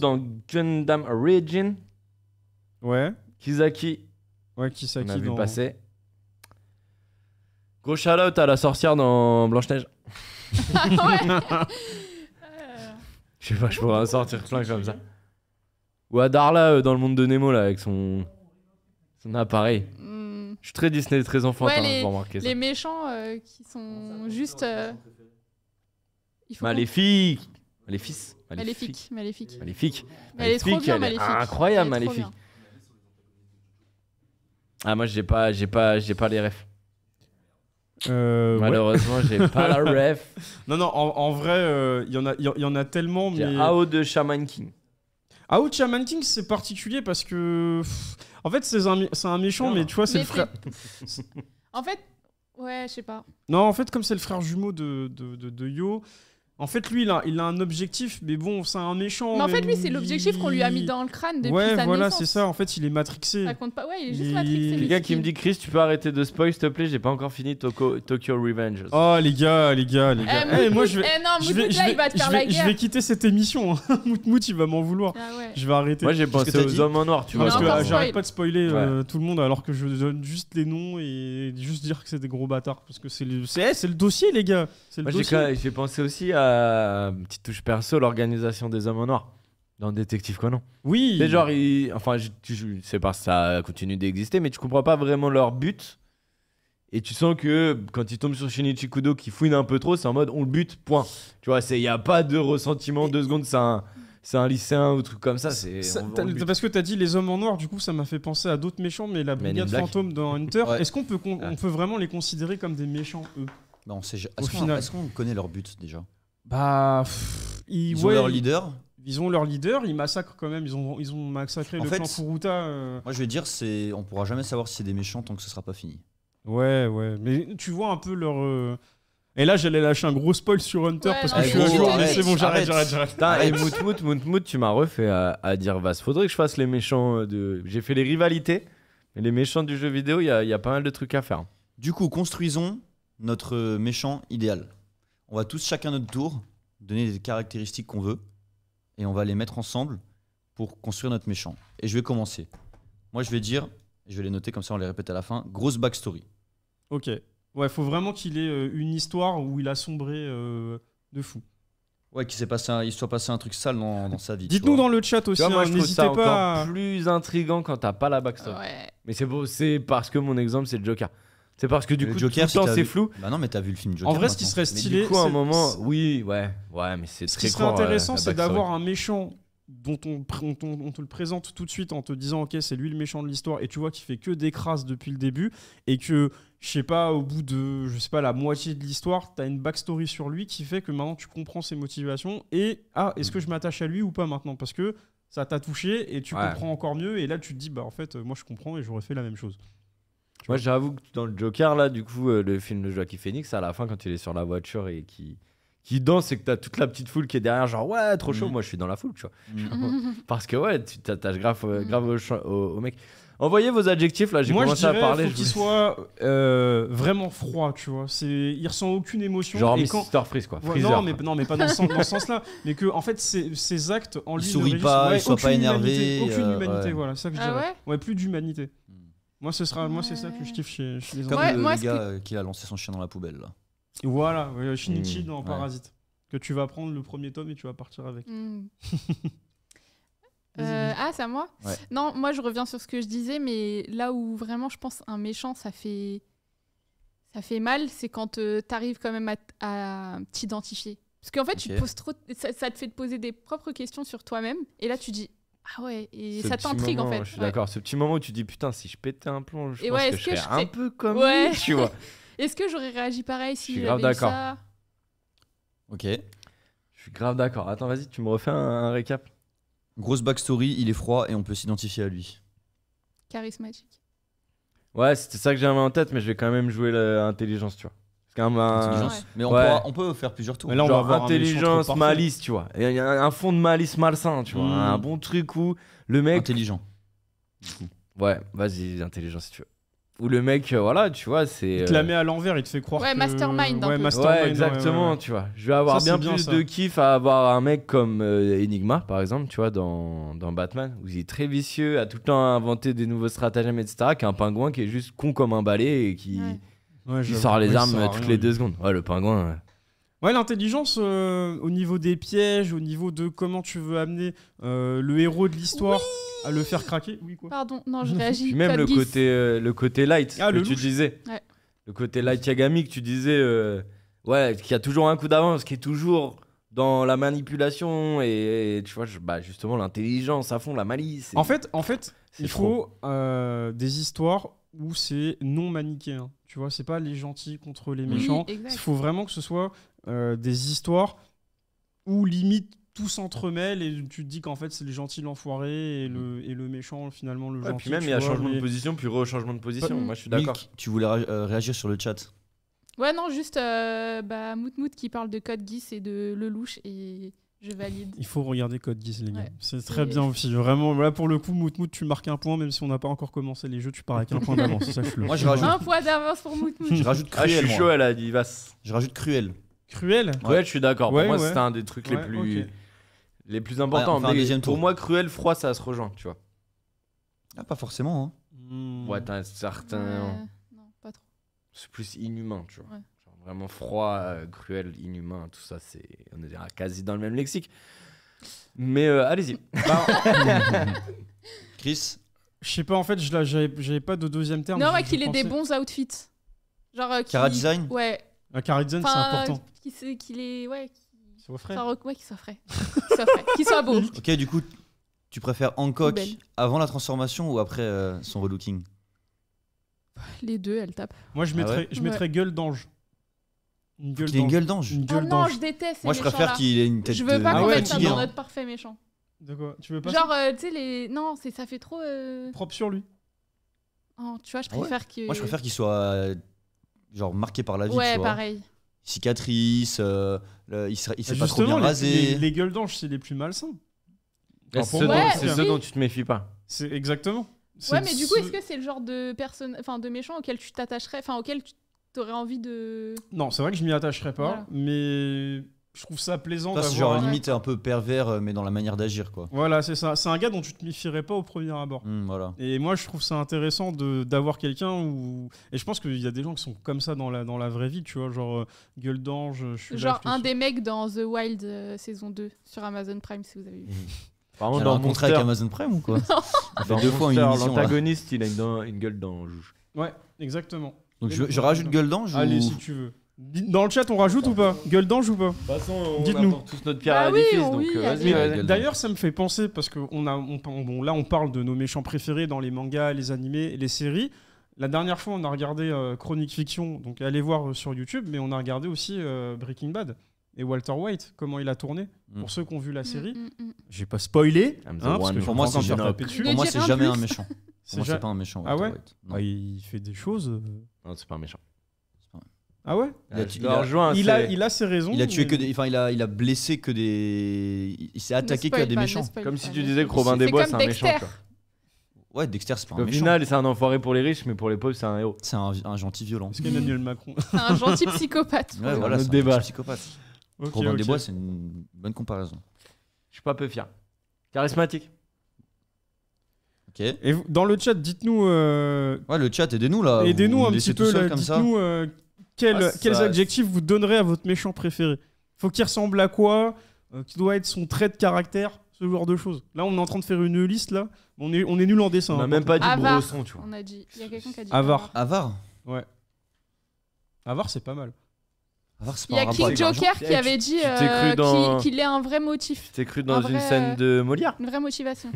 dans Gundam Origin, Ouais, Kizaki, ouais, Kizaki on a vu passer. Gros à la sorcière dans Blanche-Neige. Je sais pas, je pourrais en sortir plein comme ça. Ou à Darla euh, dans le monde de Nemo là avec son son appareil. Hmm. Je suis très Disney, très enfantin Ouais, les- Les méchants euh, qui sont juste. Euh, maléfique. maléfique. Maléfique Maléfice Maléfique. Maléfique. Maléfique. Maléfique. Incroyable, Maléfique. Ah, moi, j'ai pas, j'ai pas, pas les refs. Euh, Malheureusement, j'ai pas la ref. Non, non, en, vrai, il euh, y, en a- tellement. AO de Shaman King. de Shaman King, c'est particulier parce que. En fait, c'est un, méchant, mais tu vois, c'est le frère. En fait, ouais, je sais pas. Non, en fait, comme c'est le frère jumeau de, de Yo, en fait, lui, là il a un objectif, mais bon, c'est un méchant. Mais en fait, lui, c'est l'objectif qu'on lui a mis dans le crâne depuis ouais, voilà, c'est ça. En fait, il est matrixé. Ça compte pas. Ouais, il est juste matrixé. Les gars qui me dit Chris, tu peux arrêter de spoil, s'il te plaît. J'ai pas encore fini Tokyo Revenge. Oh, les gars, les gars, les gars. Eh, eh moi, je vais. Eh, non, je vais, là, il va te faire la guerre. Je vais quitter cette émission. Hein. Moutmout, il va m'en vouloir. Ah, je vais arrêter. Moi, j'ai pensé aux hommes en noir, tu vois. Parce que j'arrête pas de spoiler euh, tout le monde, alors que je donne juste les noms et juste dire que c'est des gros bâtards, parce que c'est le dossier, les gars. Moi, j'ai pensé aussi à euh, petite touche perso, l'organisation des hommes en noir dans Détective Conan. Oui. mais genre, enfin, je, sais pas, ça continue d'exister, mais tu comprends pas vraiment leur but. Et tu sens que quand ils tombent sur Shinichi Kudo qui fouine un peu trop, c'est en mode on le bute, point. Tu vois, il n'y a pas de ressentiment, deux secondes, c'est un, c'est un lycéen ou truc comme ça. C'est, parce que t'as dit les hommes en noir, du coup ça m'a fait penser à d'autres méchants, mais la brigade fantôme dans Hunter, est-ce qu'on peut, on peut vraiment les considérer comme des méchants eux Bah, on est-ce qu'on connaît leur but déjà bah. ils, ont leur leader ils ont leur leader, ils massacrent quand même, ils ont, ils ont massacré le fait, clan Furuta. Euh. Moi je vais dire, c'est, on pourra jamais savoir si c'est des méchants tant que ce sera pas fini. Ouais, ouais, mais tu vois un peu leur. Euh, et là j'allais lâcher un gros spoil sur Hunter parce que je suis un jour, mais c'est bon, j'arrête, j'arrête, j'arrête. Et Moutmout, Moutmout, tu m'as refait à, dire Vas, faudrait que je fasse les méchants euh, de. J'ai fait les rivalités, mais les méchants du jeu vidéo, il y a, y a pas mal de trucs à faire. Du coup, construisons notre méchant idéal. On va tous chacun notre tour donner des caractéristiques qu'on veut et on va les mettre ensemble pour construire notre méchant. Et je vais commencer. Moi, je vais dire, je vais les noter comme ça, on les répète à la fin. Grosse backstory. Ok. Ouais, faut vraiment qu'il ait euh, une histoire où il a sombré euh, de fou. Ouais, qu'il s'est passé, un, soit passé un truc sale dans, sa vie. Dites-nous dans le chat aussi. plus intrigant quand t'as pas la backstory. Ouais. Mais c'est parce que mon exemple, c'est le Joker. C'est parce que du coup, Joker, c'est flou. Bah non, mais t'as vu le film Joker. En vrai, ce qui serait stylé. du coup, à un moment, oui, ouais, ouais, mais c'est Ce qui serait intéressant, c'est d'avoir un méchant dont on, on, te le présente tout de suite en te disant ok c'est lui le méchant de l'histoire et tu vois qu'il fait que des crasses depuis le début et que je sais pas au bout de je sais pas la moitié de l'histoire t'as une backstory sur lui qui fait que maintenant tu comprends ses motivations et ah est-ce que je m'attache à lui ou pas maintenant parce que ça t'a touché et tu comprends encore mieux et là tu te dis bah en fait euh, moi je comprends et j'aurais fait la même chose moi, j'avoue que dans le Joker, là, du coup, euh, le film de Joaquin Phoenix, à la fin, quand il est sur la voiture et qui qui danse et que t'as toute la petite foule qui est derrière, genre ouais, trop chaud, mm. moi je suis dans la foule, tu vois. Mm. Parce que ouais, tu t'attaches grave, euh, mm. grave au, mec. Envoyez vos adjectifs là, j'ai commencé je dirais, à parler. Faut qu'il soit euh, vraiment froid, tu vois. C'est, il ressent aucune émotion. Genre et quand... Freeze quoi. non, mais, non, mais pas dans ce, sens-là. Mais que en fait, ses actes en lui. Il sourit pas, il soit pas énervé. aucune humanité, voilà, ça que je ah ouais, plus d'humanité. Moi, ce sera, moi, c'est ça que je kiffe chez, les Comme le, gars euh, qui a lancé son chien dans la poubelle. Là. Voilà, Shinichi mmh, dans Parasite. Que tu vas prendre le premier tome et tu vas partir avec. Mmh. Euh, ah, c'est à moi Non, moi, je reviens sur ce que je disais, mais là où vraiment, je pense, un méchant, ça fait, ça fait mal, c'est quand euh, tu arrives quand même à, t'identifier. Parce qu'en fait, tu poses trop, ça, ça te fait te poser des propres questions sur toi-même, et là, tu dis ah ouais, et ça t'intrigue en fait. Je suis d'accord, ce petit moment où tu dis putain, si je pétais un plomb, je pense que, je serais un peu comme lui, tu vois. Est-ce que j'aurais réagi pareil si j'avais d'accord. ça Ok. Je suis grave d'accord. Attends, vas-y, tu me refais un, un, récap. Grosse backstory, il est froid et on peut s'identifier à lui. Charismatique. Ouais, c'était ça que j'avais en tête, mais je vais quand même jouer l'intelligence, tu vois. Comme un... Mais on, on, peut faire plusieurs tours. intelligence, malice, tu vois. Il y a un fond de malice malsain, tu vois. Hmm. Un bon truc où le mec. Intelligent. Ouais, vas-y, intelligent si tu veux. Où le mec, euh, voilà, tu vois, c'est. Il te euh, la met à l'envers, il te fait croire. Ouais, mastermind. ouais, mastermind. Ouais, exactement, tu vois. Je vais avoir bien, plus de kiff à avoir un mec comme euh, Enigma, par exemple, tu vois, dans, dans Batman, où il est très vicieux, à tout le temps inventer des nouveaux stratagèmes, etc., qu'un pingouin qui est juste con comme un balai et qui il sort les armes toutes les deux secondes. Ouais, le pingouin. Ouais. l'intelligence euh, au niveau des pièges, au niveau de comment tu veux amener euh, le héros de l'histoire à le faire craquer. Oui, quoi. Pardon, non, je réagis. même le côté, euh, le côté light ah, que tu disais. Ouais. Le côté light Yagami que tu disais. ouais, qui a toujours un coup d'avance, qui est toujours dans la manipulation et, tu vois, bah, justement, l'intelligence à fond, la malice. En fait, en fait il faut des histoires où c'est non manichéen. Tu vois, c'est pas les gentils contre les méchants. Il faut vraiment que ce soit euh, des histoires où limite tout s'entremêle et tu te dis qu'en fait c'est les gentils l'enfoiré et le, mm. et le méchant finalement le gentil. Puis même il y a changement de position puis re-changement de position. Moi je suis d'accord. Tu voulais euh, réagir sur le chat. Ouais non juste euh, bah, Moutmout qui parle de Code Geass et de Lelouch et je valide. Il faut regarder Code Geass, les gars. C'est très bien aussi. Vraiment, là, pour le coup, Moutmout, tu marques un point, même si on n'a pas encore commencé les jeux, tu pars avec un point d'avance. ça, je Moi, je rajoute... Un point d'avance pour Moutmout. je rajoute Cruel. Ah, je suis chaud à la Divas. Je rajoute Cruel. Cruel Cruel, je suis d'accord. pour moi, c'est un des trucs les plus. Les plus importants. Ah, mais pour moi, cruel, froid, ça se rejoint, tu vois. Ah, pas forcément. Hein. Hmm. Ouais, t'as non, pas trop. C'est plus inhumain, tu vois. Vraiment froid, euh, cruel, inhumain, tout ça, c'est on est quasi dans le même lexique. Mais euh, allez-y. Bah, Chris Je sais pas, en fait, je n'avais pas de deuxième terme. Non, ouais, qu'il ait des bons outfits. Genre. euh, Cara design Ouais. La ah, design c'est important. qu'il est. Ouais. frais. ouais, qu'il soit frais. Qu'il soit beau. Ok, du coup, tu préfères Hancock avant la transformation ou après euh, son relooking Les deux, elle tape. Moi, je ah mettrais, je mettrais gueule d'ange. Une gueule d'ange. gueule d'ange. non, je déteste. Moi, je préfère qu'il ait une tête Je veux pas qu'on mette dans notre parfait méchant. De quoi Tu veux pas Genre, euh, tu sais, les. Non, ça fait trop. Euh, Propre sur lui. Oh, tu vois, je ah préfère Moi, je préfère qu'il soit euh, genre marqué par la vie, Ouais, tu vois. pareil. Cicatrice, il s'est il pas trop bien les- les, gueules d'ange, c'est les plus malsains. C'est ceux dont, tu te méfies pas. C'est exactement. Ouais, mais du coup, est-ce que c'est le genre de personne, enfin, de méchant auquel tu t'attacherais, enfin, auquel tu T'aurais envie de. Non, c'est vrai que je m'y attacherais pas, mais je trouve ça plaisant. C'est genre limite un peu pervers, euh, mais dans la manière d'agir, quoi. Voilà, c'est ça. C'est un gars dont tu te méfierais pas au premier abord. Hmm, voilà. Et moi, je trouve ça intéressant d'avoir quelqu'un où. Et je pense qu'il y a des gens qui sont comme ça dans la, dans la vraie vie, tu vois, genre euh, gueule d'ange. Genre un des mecs dans The Wild euh, saison 2 sur Amazon Prime, si vous avez vu. Hmm. Apparemment, dans Monster... avec Amazon Prime ou quoi deux fois une L'antagoniste, il a une gueule d'ange. Ouais, exactement. Donc je, rajoute gueule d'ange Allez, si tu veux. Dans le chat, on rajoute ou pas Gueule d'ange ou pas De toute façon, on Dites-nous. tous notre D'ailleurs, ça me fait penser parce que on a, bon, là, on parle de nos méchants préférés dans les mangas, les animés, les séries. La dernière fois, on a regardé euh, Chronique Fiction, donc allez voir euh, sur YouTube, mais on a regardé aussi euh, Breaking Bad et Walter White, comment il a tourné. Mm. Pour ceux qui ont vu la mm, série, Je mm, j'ai pas spoilé. Hein, pour moi, c'est jamais un méchant. C'est moi, pas un méchant. Ah ouais White. Bah, il fait des choses. Non, c'est pas un méchant. Ah ouais il a, il, a, il, a, ses raisons. Il a tué que enfin il a, il a blessé que des, il s'est attaqué que des méchants. Comme si tu disais que Robin des Bois c'est un méchant. Ouais, Dexter c'est pas un méchant. Au final c'est un enfoiré pour les riches mais pour les pauvres c'est un héros. C'est un, gentil violent. C'est Emmanuel Macron. un gentil psychopathe. Ouais, voilà, un débat. psychopathe. Robin okay. des Bois c'est une bonne comparaison. Je suis pas peu fier. Charismatique. Et dans le chat, dites-nous, euh, Ouais, le chat, aidez-nous là. aidez-nous un petit peu, dites-nous euh, ah, quels adjectifs vous donnerez à votre méchant préféré. Faut qu'il ressemble à quoi Qu'il euh, Qui doit être son trait de caractère Ce genre de choses. Là, on est en train de faire une liste là. On est, on est nul en dessin. On n'a hein, même pas dit gros son, tu vois. On a dit. Il y a quelqu'un qui a dit. c'est pas mal. Il y a King Joker qui avait dit qu'il est un vrai motif, T'es cru dans une scène de Molière une vraie motivation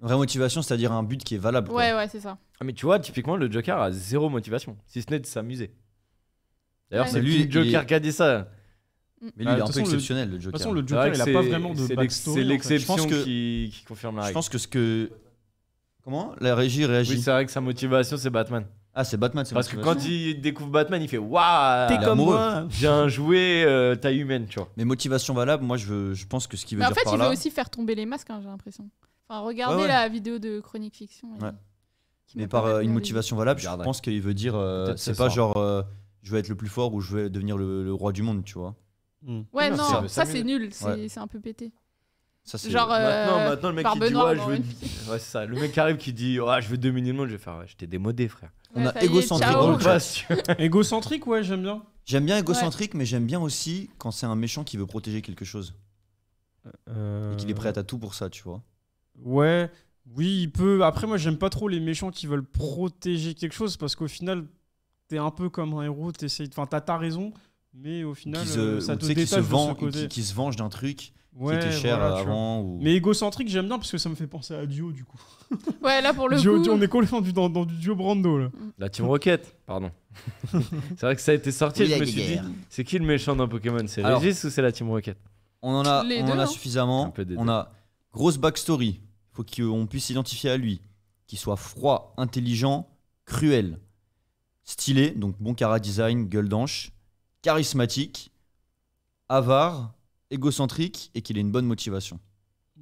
vraie motivation, c'est-à-dire un but qui est valable. Ouais, ouais, c'est ça. Ah, mais tu vois, typiquement, le Joker a zéro motivation, si ce n'est de s'amuser. D'ailleurs, c'est lui, le Joker qui a dit ça. Mm. Mais lui, il est un peu exceptionnel, le- exceptionnel, De toute façon, le Joker, il a pas vraiment de backstory. c'est l'exception qui, confirme la règle. Je pense que ce que. Comment La régie réagit. Oui, c'est vrai que sa motivation, c'est Batman. ah, c'est Batman, c'est Parce que quand il découvre Batman, il fait Waouh, T'es comme moi. j'ai un jouet euh, taille humaine, tu vois. Mais motivation valable, moi, je, je pense que ce qu'il veut Mais en fait, il veut aussi faire tomber les masques, hein, j'ai l'impression. Enfin, regardez la vidéo de Chronique Fiction. mais par euh, une motivation valable, je pense qu'il veut dire euh, c'est pas genre euh, je veux être le plus fort ou je veux devenir le, roi du monde, tu vois. Hmm. Ouais, Non, ça c'est nul, c'est un peu pété. Genre, Non, maintenant, le mec qui dit ouais, c'est ça. Le mec arrive qui dit je veux dominer le monde, je vais faire je démodé, frère. On a égocentrique Égocentrique, ouais, j'aime bien. J'aime bien égocentrique mais j'aime bien aussi quand c'est un méchant qui veut protéger quelque chose et qu'il est prêt à tout pour ça, tu vois. Ouais, oui, il peut. Après, moi, j'aime pas trop les méchants qui veulent protéger quelque chose parce qu'au final, t'es un peu comme un héros, t'essayes. Enfin, t'as ta raison, mais au final, ça te détache qui se, euh, Qui, se venge d'un truc. qui était cher avant. Mais égocentrique, j'aime bien parce que ça me fait penser à Duo du coup. Ouais, là pour le coup. on est complètement dans, du Duo Brando là. La Team Rocket, pardon. c'est vrai que ça a été sorti, je me suis dit, c'est qui le méchant d'un Pokémon C'est Régis ou c'est la Team Rocket On en a, on en a hein. suffisamment. On a grosse backstory, faut qu'on puisse s'identifier à lui, qu'il soit froid, intelligent, cruel, stylé, donc bon cara design, gueule d'ange, charismatique, avare, égocentrique et qu'il ait une bonne motivation.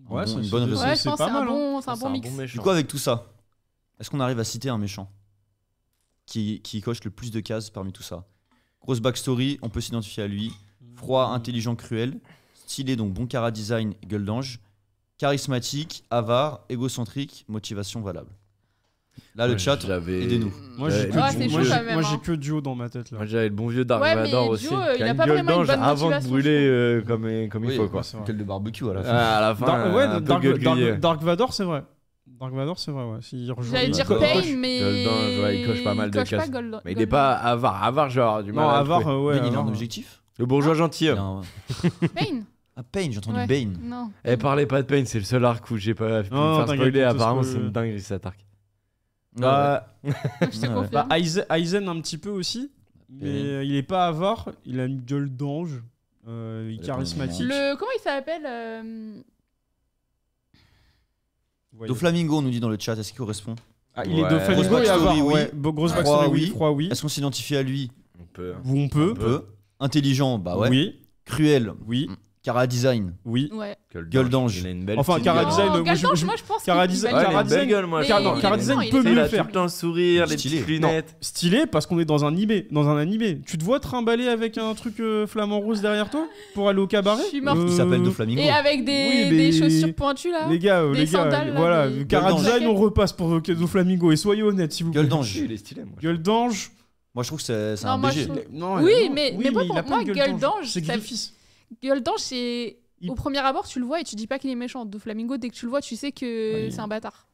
Ouais, c'est une bonne raison. Ouais, c'est pas mal. c'est un, hein. bon, mix. du coup, avec tout ça, est-ce qu'on arrive à citer un méchant qui, qui coche le plus de cases parmi tout ça Grosse backstory, on peut s'identifier à lui. Mmh. Froid, intelligent, cruel. Stylé, donc bon cara design, gueule d'ange charismatique, avare, égocentrique, motivation valable. Là, le chat, aidez-nous. Moi, j'ai que, ouais, que, duo dans ma tête. Là. Moi, j'avais le bon vieux Dark Vador aussi. il a pas vraiment une bonne avant de brûler euh, comme, euh, comme il faut. Quoi. Quel de barbecue à la fin. Ah, à la fin Dark, ouais, Dark, Vador, c'est vrai. Dark Vador, c'est vrai, ouais. J'allais dire Pain, mais. il coche pas mal de cases. Mais il n'est pas avare. Avare, genre, du mal. Non, avare, ouais. Il a un objectif. Le bourgeois gentil. Pain ah, Payne, j'ai entendu Ouais. Bane. Non. Eh, parlez pas de Payne, c'est le seul arc où j'ai pas pu Non, faire spoiler. Apparemment, c'est une dinguerie cet arc. Bah, ouais, Je te confirme. Bah, Aizen, un petit peu aussi, mais euh, il est pas avare, il a une gueule d'ange, euh, il est charismatique. Le... Comment il s'appelle euh, Flamingo, Doflamingo, on nous dit dans le chat, est-ce qu'il correspond ah, il est Doflamingo oui. ouais. Grosse backstory, oui. oui. oui. Est-ce qu'on s'identifie à lui on peut. Hein. Ou On peut, Intelligent, bah ouais. oui, Cruel, oui. Mm. Cara Design. Oui. Ouais. Gueule d'ange. a une belle enfin, hein. Design. moi je pense que c'est Cara ah, une Design. belle moi. Cara, peut mieux le faire. tout le temps sourire, les petites lunettes. Stylé parce qu'on est dans un anime. dans un animé. Tu te vois trimballer avec un truc flamand euh, flamant rose derrière toi pour aller au cabaret Je suis morte. Euh, s'appelle De Flamingo. Et avec des, chaussures pointues là. Les gars, euh, les gars, voilà, Design, on repasse pour Doflamingo. Flamingo. Et soyez honnêtes, si vous plaît. Gueule d'ange. Il est stylé, moi. Gueule d'ange. Moi je trouve que c'est un moi, BG. Oui, mais- moi, pour moi, Gueule d'ange, C'est Goldanche, c'est. Au premier abord, tu le vois et tu dis pas qu'il est méchant. De Flamingo, dès que tu le vois, tu sais que c'est un bâtard.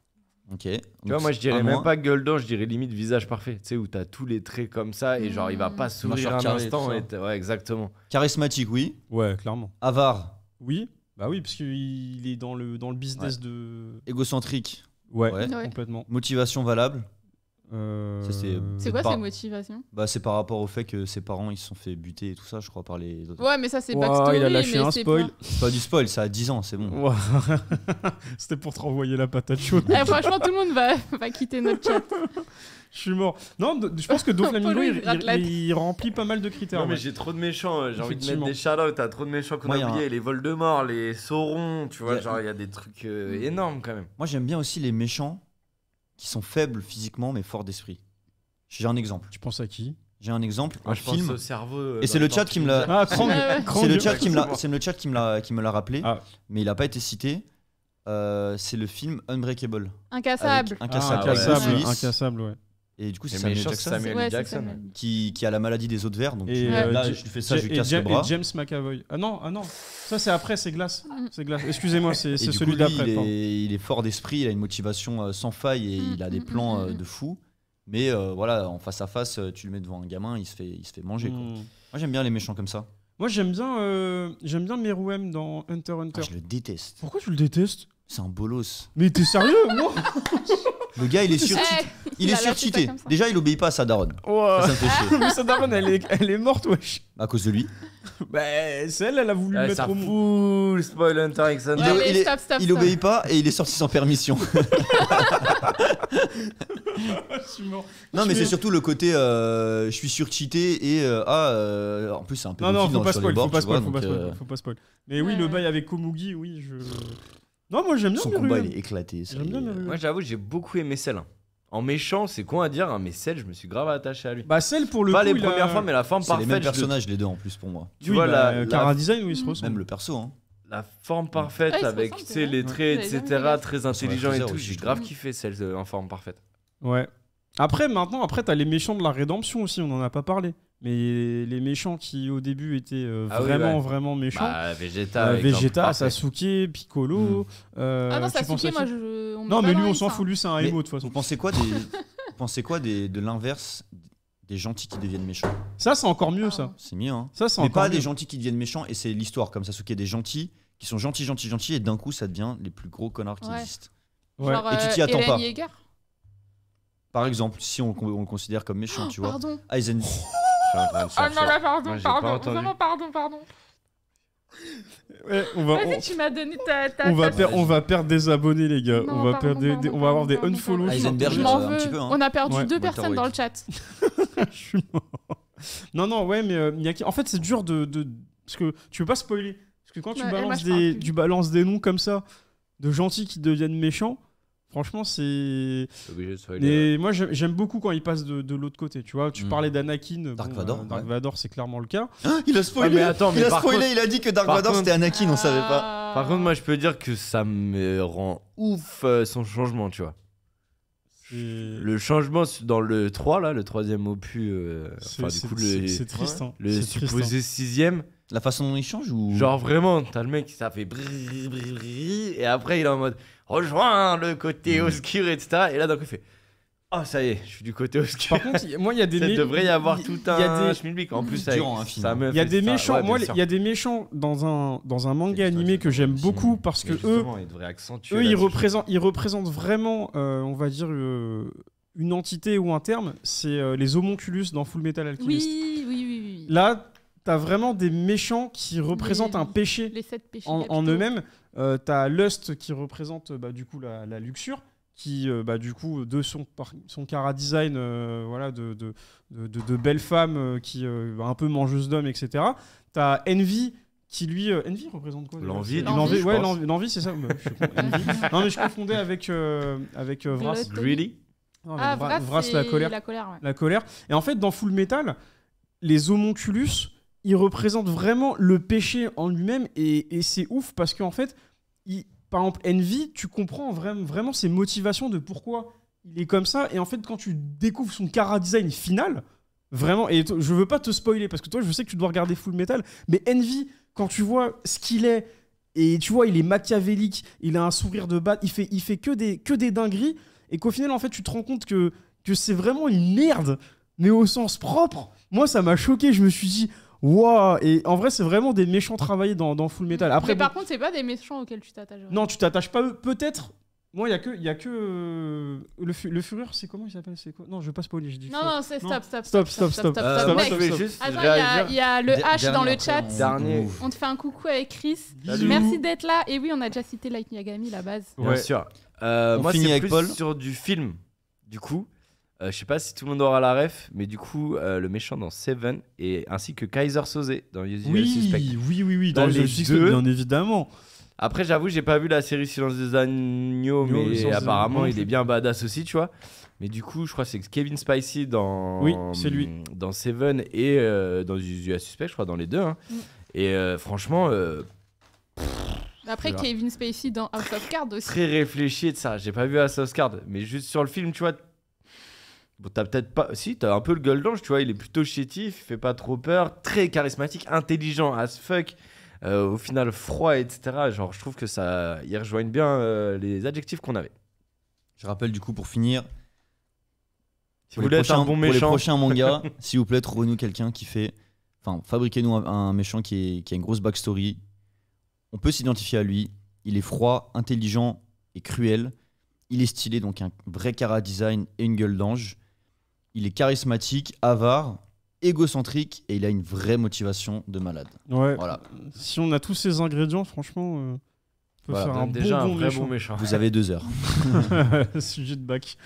Ok. moi, je dirais même pas gueule je dirais limite visage parfait. Tu sais, où t'as tous les traits comme ça et genre, il va pas mm. sourire un instant. ouais, exactement. Charismatique, oui. Ouais, clairement. Avare. Oui. Bah oui, parce qu'il est dans le, dans le business de. Égocentrique. ouais. complètement. Motivation valable. Euh, euh, c'est quoi par... ses motivations Bah c'est par rapport au fait que ses parents ils se sont fait buter et tout ça je crois par les autres. Ouais mais ça c'est wow, backstory il a lâché un spoil. Pas... pas... du spoil, ça a 10 ans, c'est bon. C'était pour te renvoyer la patate chaude. Eh, franchement tout le monde va, quitter notre chat. Je suis mort. Non, je pense que Doflamingo, il, il, remplit pas mal de critères. Non, mais j'ai trop de méchants. Euh, j'ai envie de mettre des shout-outs trop de méchants qu'on a oubliés. Les Voldemort, les saurons tu vois, genre il y a des trucs mm. énormes quand même. Moi, j'aime bien aussi les méchants qui sont faibles physiquement mais forts d'esprit. J'ai un exemple. Tu penses à qui J'ai un exemple, un je film. Pense au cerveau, euh, et c'est le, chat qui me l'a. Ah, c'est le chat qui me l'a. C'est le chat qui me l'a qui me l'a rappelé, ah. mais il n'a pas été cité. Euh, c'est le film Unbreakable. Incassable. Incassable. Ah, oui. Et du coup, c'est Samuel Jackson, Samuel Jackson. Qui, qui, a la maladie des eaux de verre. Donc euh, là, je lui fais ça, je lui casse le bras. Et James McAvoy. Ah non, ah non. Ça, c'est après, c'est glace. Excusez-moi, c'est celui d'après. Il, il, est fort d'esprit, il a une motivation euh, sans faille et il a des mm, mm, plans mm, euh, de fou. Mais voilà, en face à face, tu le mets devant un gamin, il se fait, il se fait manger. Moi, j'aime bien les méchants comme ça. Moi, j'aime bien, j'aime bien Meruem dans Hunter Hunter. Ah, je le déteste. Pourquoi tu le détestes c'est un bolos. Mais t'es sérieux, moi Le gars, il est surcheaté. il est surcheaté. Déjà, il obéit pas à sa daronne. Ça, Mais sa daronne, elle est, elle est morte, wesh. À cause de lui Bah, c'est elle, elle a voulu ah, le mettre au mot. spoil Hunter avec Il, il, obéit pas et il est sorti sans permission. Ah, je suis mort. non, mais c'est surtout le côté euh, je suis surcheaté et euh, ah, euh, en plus, c'est un peu Non, non, faut pas spoil, faut pas spoil, faut pas spoiler. Mais oui, le bail avec Komugi, oui, je. Non, moi j'aime bien Son combat, il est éclaté. Euh, moi, j'avoue, j'ai beaucoup aimé celle-là. Hein. En méchant, c'est con à dire, hein, mais celle je me suis grave attaché à lui. Bah, celle pour le Pas les premières fois, mais la forme C'est les mêmes personnages, les deux en plus pour moi. Tu vois, bah, euh, la- Cara Design, où il se ressemble. Même le perso, hein. la forme parfaite avec les traits, etc. Très intelligent et tout. J'ai grave kiffé celle euh, en forme parfaite. Ouais. Après, maintenant, après, t'as les méchants de la rédemption aussi, on en a pas parlé. Mais les méchants qui au début étaient euh, ah vraiment vraiment méchants. Bah, Vegeta, euh, Vegeta Sasuke, Piccolo. Hmm. Euh, ah non, Sasuke, moi je. non, mais lui, on s'en fout, lui, c'est un émo, de toute façon. Vous pensez quoi, des... pensez quoi des... de l'inverse des gentils qui deviennent méchants Ça, c'est encore mieux, ça. C'est mieux, hein. Ça, c'est Mais pas des gentils qui deviennent méchants, et c'est l'histoire comme Sasuke, des gentils qui sont gentils, gentils, gentils, et d'un coup, ça devient les plus gros connards qui existent. et tu euh, t'y attends pas. Par exemple, si on, le considère comme méchant, oh, tu vois. Pardon. Aizen... Oh non, là, pardon, pardon, pardon, pardon. Ouais, on va, on... tu m'as donné ta, on, va perdre des abonnés, les gars. on, va perdre on va avoir des unfollows. Ah, hein. On a perdu deux personnes dans le chat. Je suis mort. Non, non, ouais, mais euh, en fait, c'est dur de, de, Parce que tu veux pas spoiler. Parce que quand tu, balances, des... tu balances des noms comme ça de gentils qui deviennent méchants Franchement, c'est. Mais moi, j'aime beaucoup quand il passe de, l'autre côté. Tu vois, tu hmm. parlais d'Anakin. Dark euh, Vador. Dark Vador, c'est clairement le cas. Hein, il a spoilé. Ah, il a Il a dit que Dark Vador c'était Anakin. On savait pas. Par contre, moi, je peux dire que ça me rend ouf euh, son changement. Tu vois. Hmm. Le changement dans le 3, là, le troisième opus, euh, enfin, le, c'est triste, hein. le supposé hein. sixième. La façon dont il change ou... Genre vraiment, t'as le mec, ça fait brrr, brrr, brrr, et après il est en mode rejoins le côté mmh. obscur, etc. Et là donc il fait ah, ça y est, je suis du côté obscur. Par moi, il y a des. devrait y avoir tout un. y En plus, ça, Il y a des mmh. hein, méchants. il y a des méchants dans un dans un manga animé que j'aime mmh. beaucoup parce que eux, ils représentent, ils représentent vraiment, euh, on va dire. Euh, une entité ou un terme, c'est euh, les homonculus dans Full Metal Alchemist. Oui, oui, oui. Là, t'as vraiment des méchants qui représentent un péché en, eux-mêmes. t'as Lust qui représente bah, du coup la luxure qui, euh, bah, du coup, de son, son cara design, euh, voilà, de, de, de, de, belles femmes euh, qui, un peu mangeuse d'hommes, etc. T'as Envy, qui lui Envy représente quoi l'envie l'envie ouais l'envie c'est ça bah, non mais je confondais avec avec Vras Greedy ah, Vras, la colère la colère, et en fait dans Full Metal les homonculus ils représentent vraiment le péché en lui-même et, et c'est ouf parce qu'en fait ils par exemple, Envy, tu comprends vraiment, ses motivations de pourquoi il est comme ça. Et en fait, quand tu découvres son cara design final, vraiment, et je veux pas te spoiler parce que toi, je sais que tu dois regarder Full Metal, mais Envy, quand tu vois ce qu'il est, et tu vois, il est machiavélique, il a un sourire de bat. il fait, il fait que, des, que des dingueries, et qu'au final, en fait, tu te rends compte que, que c'est vraiment une merde, mais au sens propre. Moi, ça m'a choqué, je me suis dit, Waouh Et en vrai, c'est vraiment des méchants travaillés dans, dans Full Metal. Après, mais par contre, c'est pas des méchants auxquels tu t'attaches. Hein. Non, tu t'attaches pas euh, Peut-être. Moi, il y a que, y a que euh, le, le Fureur, c'est comment il s'appelle C'est quoi Non, je veux pas spoiler. Je dis non, non, c'est stop, stop, stop, stop, stop, stop. stop, Attends, il y, a le H dans le chat. Dernier. On te fait un coucou avec Chris. Merci d'être là. Et oui, on a déjà cité Light Yagami, la base. Bien sûr. Euh, moi, c'est plus sur du film, du coup. Euh, je sais pas si tout le monde aura la ref, mais du coup, euh, le méchant dans Seven, et, ainsi que Kaiser Soze dans Usual oui, Suspect. Oui, oui, oui, dans, les deux. bien évidemment. Après, j'avoue, j'ai pas vu la série Silence des Agneaux, mais apparemment, il est bien badass aussi, tu vois. Mais du coup, je crois que c'est Kevin Spicy dans, dans Seven et euh, dans Usual Suspect, je crois, dans les deux. Hein. Mm. Et franchement. après, Kevin Spacey dans House of Cards aussi. Très réfléchi de ça. J'ai pas vu House of Cards, mais juste sur le film, tu vois, t'as peut-être pas. Si, t'as un peu le d'ange tu vois, il est plutôt chétif, il fait pas trop peur, très charismatique, intelligent as fuck. Euh, au final, froid, etc. Genre, je trouve que ça. Ils rejoignent bien euh, les adjectifs qu'on avait. Je rappelle, du coup, pour finir. Si vous voulez un bon méchant. Pour les prochains mangas, s'il vous plaît, trouvez-nous quelqu'un qui fait. Enfin, fabriquez-nous un, méchant qui, qui a une grosse backstory. On peut s'identifier à lui. Il est froid, intelligent et cruel. Il est stylé, donc un vrai cara design et une gueule d'ange il est charismatique, avare, égocentrique et il a une vraie motivation de malade. Voilà. Si on a tous ces ingrédients, franchement, euh, on peut faire un déjà bon, bon méchant. Vous avez deux heures. Sujet de bac.